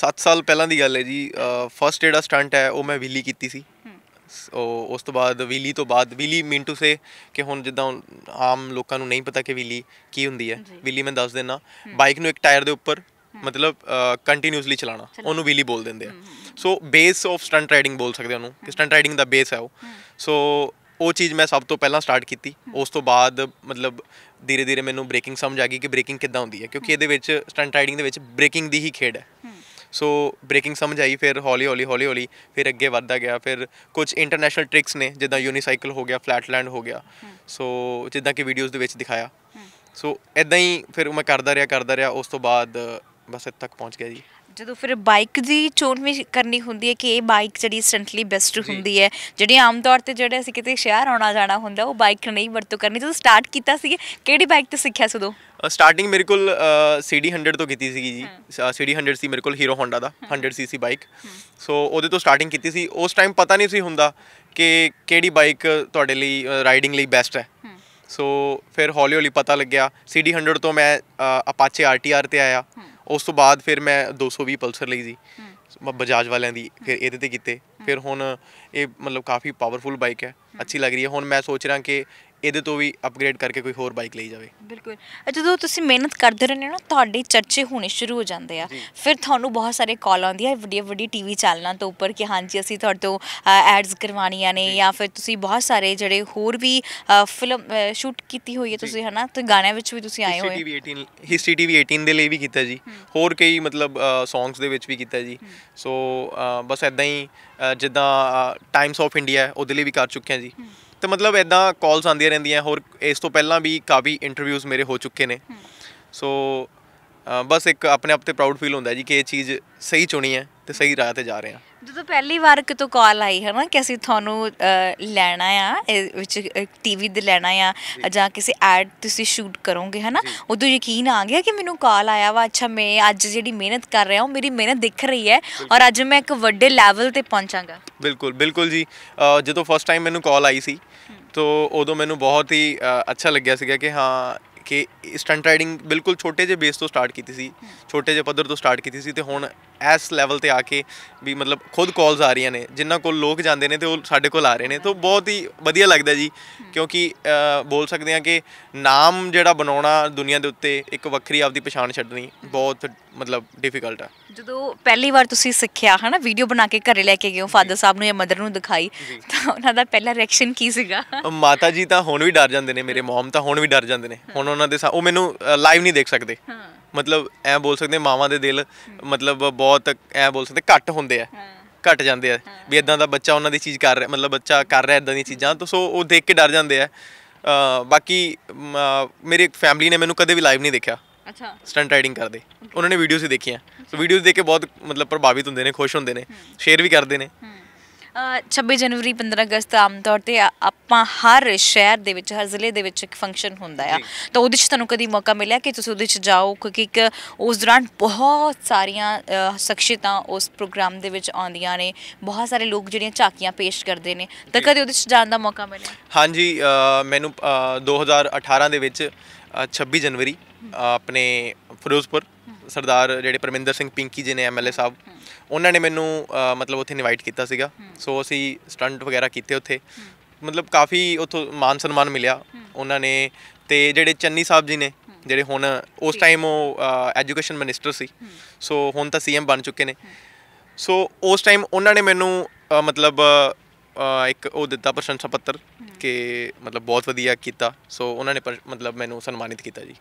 7 ਸਾਲ ਪਹਿਲਾਂ ਦੀ ਗੱਲ ਹੈ ਜੀ ਫਰਸਟ ਜਿਹੜਾ ਸਟੰਟ ਹੈ ਉਹ ਮੈਂ ਵਿਲੀ ਕੀਤੀ ਸੀ ਉਹ ਉਸ ਤੋਂ ਬਾਅਦ ਵਿਲੀ ਤੋਂ ਬਾਅਦ ਵਿਲੀ ਮੀਨ ਟੂ ਸੇ ਕਿ ਹੁਣ ਜਿੱਦਾਂ ਆਮ ਲੋਕਾਂ ਨੂੰ ਨਹੀਂ ਪਤਾ ਕਿ ਵਿਲੀ ਕੀ ਹੁੰਦੀ ਹੈ ਵਿਲੀ ਮੈਂ ਦੱਸ ਦਿੰਨਾ ਬਾਈਕ ਨੂੰ ਇੱਕ ਟਾਇਰ ਦੇ ਉੱਪਰ ਮਤਲਬ ਕੰਟੀਨਿਊਸਲੀ ਚਲਾਣਾ ਉਹਨੂੰ ਵੀਲੀ ਬੋਲ ਦਿੰਦੇ ਆ so base of stunt riding ਬੋਲ ਸਕਦੇ ਉਹਨੂੰ ਕਿ ਸਟੰਟ ਰਾਈਡਿੰਗ ਦਾ ਬੇਸ ਹੈ ਉਹ ਸੋ ਉਹ ਚੀਜ਼ ਮੈਂ ਸਭ ਤੋਂ ਪਹਿਲਾਂ ਸਟਾਰਟ ਕੀਤੀ ਉਸ ਤੋਂ ਬਾਅਦ ਮਤਲਬ ਧੀਰੇ ਧੀਰੇ ਮੈਨੂੰ ਬ੍ਰੇਕਿੰਗ ਸਮਝ ਆ ਗਈ ਕਿ ਬ੍ਰੇਕਿੰਗ ਕਿੱਦਾਂ ਹੁੰਦੀ ਹੈ ਕਿਉਂਕਿ ਇਹਦੇ ਵਿੱਚ ਸਟੰਟ ਰਾਈਡਿੰਗ ਦੇ ਵਿੱਚ ਬ੍ਰੇਕਿੰਗ ਦੀ ਹੀ ਖੇਡ ਹੈ ਸੋ ਬ੍ਰੇਕਿੰਗ ਸਮਝ ਆਈ ਫਿਰ ਹੌਲੀ ਹੌਲੀ ਹੌਲੀ ਹੌਲੀ ਫਿਰ ਅੱਗੇ ਵੱਧਦਾ ਗਿਆ ਫਿਰ ਕੁਝ ਇੰਟਰਨੈਸ਼ਨਲ ਟ੍ਰਿਕਸ ਨੇ ਜਿੱਦਾਂ ਯੂਨੀਸਾਈਕਲ ਹੋ ਗਿਆ ਫਲੈਟ ਲੈਂਡ ਹੋ ਗਿਆ ਸੋ ਜਿੱਦਾਂ ਕਿ ਵੀਡੀਓਜ਼ ਦੇ ਵਿੱਚ ਦਿਖਾਇਆ ਸੋ ਇਦਾਂ ਹੀ ਫਿਰ ਮੈਂ ਕਰਦਾ ਰਿਹਾ ਕਰਦਾ ਰਿਹਾ ਉਸ ਤੋਂ ਬਾਅਦ ਬਸ ਇੱਥੇ ਤੱਕ ਪਹੁੰਚ ਗਿਆ ਜੀ ਜਦੋਂ ਫਿਰ ਬਾਈਕ ਦੀ ਚੋਣ ਵੀ ਕਰਨੀ ਹੁੰਦੀ ਹੈ ਕਿ ਇਹ ਬਾਈਕ ਜਿਹੜੀ ਸਟੈਂਟਲੀ ਬੈਸਟ ਹੁੰਦੀ ਹੈ ਜਿਹੜੀ ਆਮ ਤੌਰ ਤੇ ਜਿਹੜੇ ਅਸੀਂ ਕਿਤੇ ਸ਼ਹਿਰ ਆਉਣਾ ਜਾਣਾ ਹੁੰਦਾ ਉਹ ਬਾਈਕ ਨਹੀਂ ਵਰਤੋਂ ਕਰਨੀ ਜਦੋਂ ਸਟਾਰਟ ਕੀਤਾ ਸੀ ਕਿਹੜੀ ਬਾਈਕ ਤੇ ਸਿੱਖਿਆ ਸੀ ਉਦੋਂ ਸਟਾਰਟਿੰਗ ਮੇਰੇ ਕੋਲ ਸੀਡੀ 100 ਤੋਂ ਕੀਤੀ ਸੀ ਜੀ ਸੀਡੀ 100 ਸੀ ਮੇਰੇ ਕੋਲ ਹੀਰੋ ਹੋਂਡਾ ਦਾ 100 ਸੀਸੀ ਬਾਈਕ ਸੋ ਉਹਦੇ ਤੋਂ ਸਟਾਰਟਿੰਗ ਕੀਤੀ ਸੀ ਉਸ ਟਾਈਮ ਪਤਾ ਨਹੀਂ ਸੀ ਹੁੰਦਾ ਕਿ ਕਿਹੜੀ ਬਾਈਕ ਤੁਹਾਡੇ ਲਈ ਰਾਈਡਿੰਗ ਲਈ ਬੈਸਟ ਹੈ ਸੋ ਫਿਰ ਹੌਲੀ ਹੌਲੀ ਪਤਾ ਲੱਗਿਆ ਸੀਡੀ 100 ਤੋਂ ਮੈਂ ਅਪਾਚੇ ਆਰਟੀਆਰ ਤੇ ਆਇਆ ਉਸ ਤੋਂ ਬਾਅਦ ਫਿਰ ਮੈਂ 220 ਪਲਸਰ ਲਈ ਸੀ ਬਜਾਜ ਵਾਲਿਆਂ ਦੀ ਫਿਰ ਇਹਦੇ ਤੇ ਕੀਤੇ ਫਿਰ ਹੁਣ ਇਹ ਮਤਲਬ ਕਾਫੀ ਪਾਵਰਫੁਲ ਬਾਈਕ ਹੈ ਅੱਛੀ ਲੱਗ ਰਹੀ ਹੈ ਹੁਣ ਮੈਂ ਸੋਚ ਰਿਹਾ ਕਿ ਇਹਦੇ ਤੋਂ ਵੀ ਅਪਗ੍ਰੇਡ ਕਰਕੇ ਕੋਈ ਹੋਰ ਬਾਈਕ ਲਈ ਜਾਵੇ ਬਿਲਕੁਲ ਜਦੋਂ ਤੁਸੀਂ ਮਿਹਨਤ ਕਰਦੇ ਰਹਿੰਦੇ ਹੋ ਨਾ ਤੁਹਾਡੇ ਚਰਚੇ ਹੋਣੇ ਸ਼ੁਰੂ ਹੋ ਜਾਂਦੇ ਆ ਫਿਰ ਤੁਹਾਨੂੰ ਬਹੁਤ ਸਾਰੇ ਕਾਲ ਆਉਂਦੀ ਹੈ ਵੱਡੀ ਵੱਡੀ ਟੀਵੀ ਚੈਨਲਾਂ ਤੋਂ ਉੱਪਰ ਕਿ ਹਾਂਜੀ ਅਸੀਂ ਤੁਹਾਡੇ ਤੋਂ ਐਡਸ ਕਰਵਾਣੀਆਂ ਨੇ ਜਾਂ ਫਿਰ ਤੁਸੀਂ ਬਹੁਤ ਸਾਰੇ ਜਿਹੜੇ ਹੋਰ ਵੀ ਫਿਲਮ ਸ਼ੂਟ ਕੀਤੀ ਹੋਈ ਹੈ ਤੁਸੀਂ ਹਨਾ ਤੇ ਗਾਣਿਆਂ ਵਿੱਚ ਵੀ ਤੁਸੀਂ ਆਏ ਹੋਏ ਹਿਸਟਰੀ ਟੀਵੀ 18 ਹਿਸਟਰੀ ਟੀਵੀ 18 ਦੇ ਲਈ ਵੀ ਕੀਤਾ ਜੀ ਹੋਰ ਕਈ ਮਤਲਬ ਸੌਂਗਸ ਦੇ ਵਿੱਚ ਵੀ ਕੀਤਾ ਜੀ ਸੋ ਬਸ ਐਦਾਂ ਹੀ ਜਿੱਦਾਂ ਟਾਈਮਸ ਆਫ ਇੰਡੀਆ ਉਹਦੇ ਲਈ ਵੀ ਕਰ ਚੁੱਕੇ ਹਾਂ ਜੀ ਤੇ ਮਤਲਬ ਇਦਾਂ ਕਾਲਸ ਆਉਂਦੀਆਂ ਰਹਿੰਦੀਆਂ ਹੋਰ ਇਸ ਤੋਂ ਪਹਿਲਾਂ ਵੀ ਕਾਫੀ ਇੰਟਰਵਿਊਜ਼ ਮੇਰੇ ਹੋ ਚੁੱਕੇ ਨੇ ਸੋ ਬਸ ਇੱਕ ਆਪਣੇ ਆਪ ਤੇ ਪ੍ਰਾਊਡ ਫੀਲ ਹੁੰਦਾ ਜੀ ਕਿ ਇਹ ਚੀਜ਼ ਸਹੀ ਚੁਣੀ ਹੈ ਤੇ ਸਹੀ ਰਾਹ ਤੇ ਜਾ ਰਹੇ ਹਾਂ ਜਦੋਂ ਪਹਿਲੀ ਵਾਰ ਕਿਤੋਂ ਕਾਲ ਆਈ ਹੈ ਨਾ ਕਿ ਅਸੀਂ ਤੁਹਾਨੂੰ ਲੈਣਾ ਆ ਵਿੱਚ ਟੀਵੀ ਦੇ ਲੈਣਾ ਆ ਜਾਂ ਕਿਸੇ ਐਡ ਤੁਸੀਂ ਸ਼ੂਟ ਕਰੋਗੇ ਹੈ ਨਾ ਉਦੋਂ ਯਕੀਨ ਆ ਗਿਆ ਕਿ ਮੈਨੂੰ ਕਾਲ ਆਇਆ ਵਾ ਅੱਛਾ ਮੈਂ ਅੱਜ ਜਿਹੜੀ ਮਿਹਨਤ ਕਰ ਰਿਹਾ ਹਾਂ ਮੇਰੀ ਮਿਹਨਤ ਦਿਖ ਰਹੀ ਹੈ ਔਰ ਅੱਜ ਮੈਂ ਇੱਕ ਵੱਡੇ ਲੈਵਲ ਤੇ ਪਹੁੰਚਾਂਗਾ ਬਿਲਕੁਲ ਬਿਲਕੁਲ ਜੀ ਜਦੋਂ ਫਸਟ ਟਾਈਮ ਮੈਨੂੰ ਕਾਲ ਆਈ ਸੀ ਤੋ ਉਦੋਂ ਮੈਨੂੰ ਬਹੁਤ ਹੀ ਅੱਛਾ ਲੱਗਿਆ ਸੀਗਾ ਕਿ ਹਾਂ ਕਿ ਸਟੰਟ ਰਾਈਡਿੰਗ ਬਿਲਕੁਲ ਛੋਟੇ ਜਿਹੇ ਬੇਸ ਤੋਂ ਸਟਾਰਟ ਕੀਤੀ ਸੀ ਛੋਟੇ ਜਿਹੇ ਪੱਧਰ ਤੋਂ ਸਟਾਰਟ ਕੀਤੀ ਸੀ ਤੇ ਹੁਣ ਇਸ ਲੈਵਲ ਤੇ ਆ ਕੇ ਵੀ ਮਤਲਬ ਖੁਦ ਕਾਲਸ ਆ ਰਹੀਆਂ ਨੇ ਜਿਨ੍ਹਾਂ ਕੋਲ ਲੋਕ ਜਾਂਦੇ ਨੇ ਤੇ ਉਹ ਸਾਡੇ ਕੋਲ ਆ ਰਹੇ ਨੇ ਤਾਂ ਬਹੁਤ ਹੀ ਵਧੀਆ ਲੱਗਦਾ ਜੀ ਕਿਉਂਕਿ ਬੋਲ ਸਕਦੇ ਆ ਕਿ ਨਾਮ ਜਿਹੜਾ ਬਣਾਉਣਾ ਦੁਨੀਆ ਦੇ ਉੱਤੇ ਇੱਕ ਵੱਖਰੀ ਆਪਦੀ ਪਛਾਣ ਛੱਡਣੀ ਬਹੁਤ ਮਤਲਬ ਡਿਫਿਕਲਟ ਆ ਜਦੋਂ ਪਹਿਲੀ ਵਾਰ ਤੁਸੀਂ ਸਿੱਖਿਆ ਹਨਾ ਵੀਡੀਓ ਬਣਾ ਕੇ ਘਰੇ ਲੈ ਕੇ ਗਏ ਹੋ ਫਾਦਰ ਸਾਹਿਬ ਨੂੰ ਜਾਂ ਮਦਰ ਨੂੰ ਦਿਖਾਈ ਤਾਂ ਉਹਨਾਂ ਦਾ ਪਹਿਲਾ ਰਿਐਕਸ਼ਨ ਕੀ ਸੀਗਾ ਮਾਤਾ ਜੀ ਤਾਂ ਹੁਣ ਵੀ ਡਰ ਜਾਂਦੇ ਨੇ ਮੇਰੇ ਮਮ ਤਾਂ ਹੁਣ ਵੀ ਡਰ ਜਾਂਦੇ ਨੇ ਹੁਣ ਉਹਨਾਂ ਦੇ ਉਹ ਮੈਨੂੰ ਲਾਈਵ ਨਹੀਂ ਦੇਖ ਸਕਦੇ ਹਾਂ ਮਤਲਬ ਐ ਬੋਲ ਸਕਦੇ ਮਾਵਾਂ ਦੇ ਦਿਲ ਮਤਲਬ ਬਹੁਤ ਐ ਬੋਲ ਸਕਦੇ ਘੱਟ ਹੁੰਦੇ ਆ ਘਟ ਜਾਂਦੇ ਆ ਵੀ ਇਦਾਂ ਦਾ ਬੱਚਾ ਉਹਨਾਂ ਦੀ ਚੀਜ਼ ਕਰ ਰਿਹਾ ਮਤਲਬ ਬੱਚਾ ਕਰ ਰਿਹਾ ਇਦਾਂ ਦੀਆਂ ਚੀਜ਼ਾਂ ਤਾਂ ਸੋ ਉਹ ਦੇਖ ਕੇ ਡਰ ਜਾਂਦੇ ਆ ਬਾਕੀ ਮੇਰੀ ਫੈਮਿਲੀ ਨੇ ਮੈਨੂੰ ਕਦੇ ਵੀ ਲਾਈਵ ਨਹੀਂ ਦੇਖਿਆ ਅੱਛਾ ਸਟੰਟ ਰਾਈਡਿੰਗ ਕਰਦੇ ਉਹਨਾਂ ਨੇ ਵੀਡੀਓਜ਼ ਹੀ ਦੇਖੀਆਂ ਸੋ ਵੀਡੀਓਜ਼ ਦੇਖ ਕੇ ਬਹੁਤ ਮਤਲਬ ਪ੍ਰਭਾਵਿਤ ਹੁੰਦੇ ਨੇ ਖੁਸ਼ ਹੁੰਦੇ ਨੇ ਸ਼ੇਅਰ ਵੀ ਕਰਦੇ ਨੇ 26 ਜਨਵਰੀ 15 ਅਗਸਤ ਆਮ ਤੌਰ ਤੇ ਆਪਾਂ ਹਰ ਸ਼ਹਿਰ ਦੇ ਵਿੱਚ ਹਰ ਜ਼ਿਲ੍ਹੇ ਦੇ ਵਿੱਚ ਇੱਕ ਫੰਕਸ਼ਨ ਹੁੰਦਾ ਆ ਤਾਂ ਉਹਦੇ ਵਿੱਚ ਤੁਹਾਨੂੰ ਕਦੀ ਮੌਕਾ ਮਿਲਿਆ ਕਿ ਤੁਸੀਂ ਉਹਦੇ ਵਿੱਚ ਜਾਓ ਕਿਉਂਕਿ ਇੱਕ ਉਸ ਦੌਰਾਨ ਬਹੁਤ ਸਾਰੀਆਂ ਸ਼ਖਸੀਅਤਾਂ ਉਸ ਪ੍ਰੋਗਰਾਮ ਦੇ ਵਿੱਚ ਆਉਂਦੀਆਂ ਨੇ ਬਹੁਤ ਸਾਰੇ ਲੋਕ ਜਿਹੜੀਆਂ ਝਾਕੀਆਂ ਪੇਸ਼ ਕਰਦੇ ਨੇ ਤਾਂ ਕਦੀ ਉਹਦੇ ਵਿੱਚ ਜਾਣ ਦਾ ਮੌਕਾ ਮਿਲਿਆ ਹਾਂਜੀ ਮੈਨੂੰ 2018 ਦੇ ਵਿੱਚ 26 ਜਨਵਰੀ ਆਪਣੇ ਫਿਰੋਜ਼ਪੁਰ ਸਰਦਾਰ ਜਿਹੜੇ ਪਰਮਿੰਦਰ ਸਿੰਘ ਪਿੰਕੀ ਜੀ ਨੇ ਐਮਐਲਏ ਸਾਹਿਬ ਉਹਨਾਂ ਨੇ ਮੈਨੂੰ ਮਤਲਬ ਉੱਥੇ ਇਨਵਾਈਟ ਕੀਤਾ ਸੀਗਾ ਸੋ ਅਸੀਂ ਸਟੰਟ ਵਗੈਰਾ ਕੀਤੇ ਉੱਥੇ ਮਤਲਬ ਕਾਫੀ ਉੱਥੋਂ ਮਾਨ ਸਨਮਾਨ ਮਿਲਿਆ ਉਹਨਾਂ ਨੇ ਤੇ ਜਿਹੜੇ ਚੰਨੀ ਸਾਹਿਬ ਜੀ ਨੇ ਜਿਹੜੇ ਹੁਣ ਉਸ ਟਾਈਮ ਉਹ ਐਜੂਕੇਸ਼ਨ ਮਿਨਿਸਟਰ ਸੀ ਸੋ ਹੁਣ ਤਾਂ ਸੀਐਮ ਬਣ ਚੁੱਕੇ ਨੇ ਸੋ ਉਸ ਟਾਈਮ ਉਹਨਾਂ ਨੇ ਮੈਨੂੰ ਮਤਲਬ ਇੱਕ ਉਹ ਦਿੱਤਾ ਪ੍ਰਸ਼ੰਸਾ ਪੱਤਰ ਕਿ ਮਤਲਬ ਬਹੁਤ ਵਧੀਆ ਕੀਤਾ ਸੋ ਉਹਨਾਂ ਨੇ ਮਤਲਬ ਮੈਨੂੰ ਸਨਮਾਨਿਤ ਕੀਤਾ ਜੀ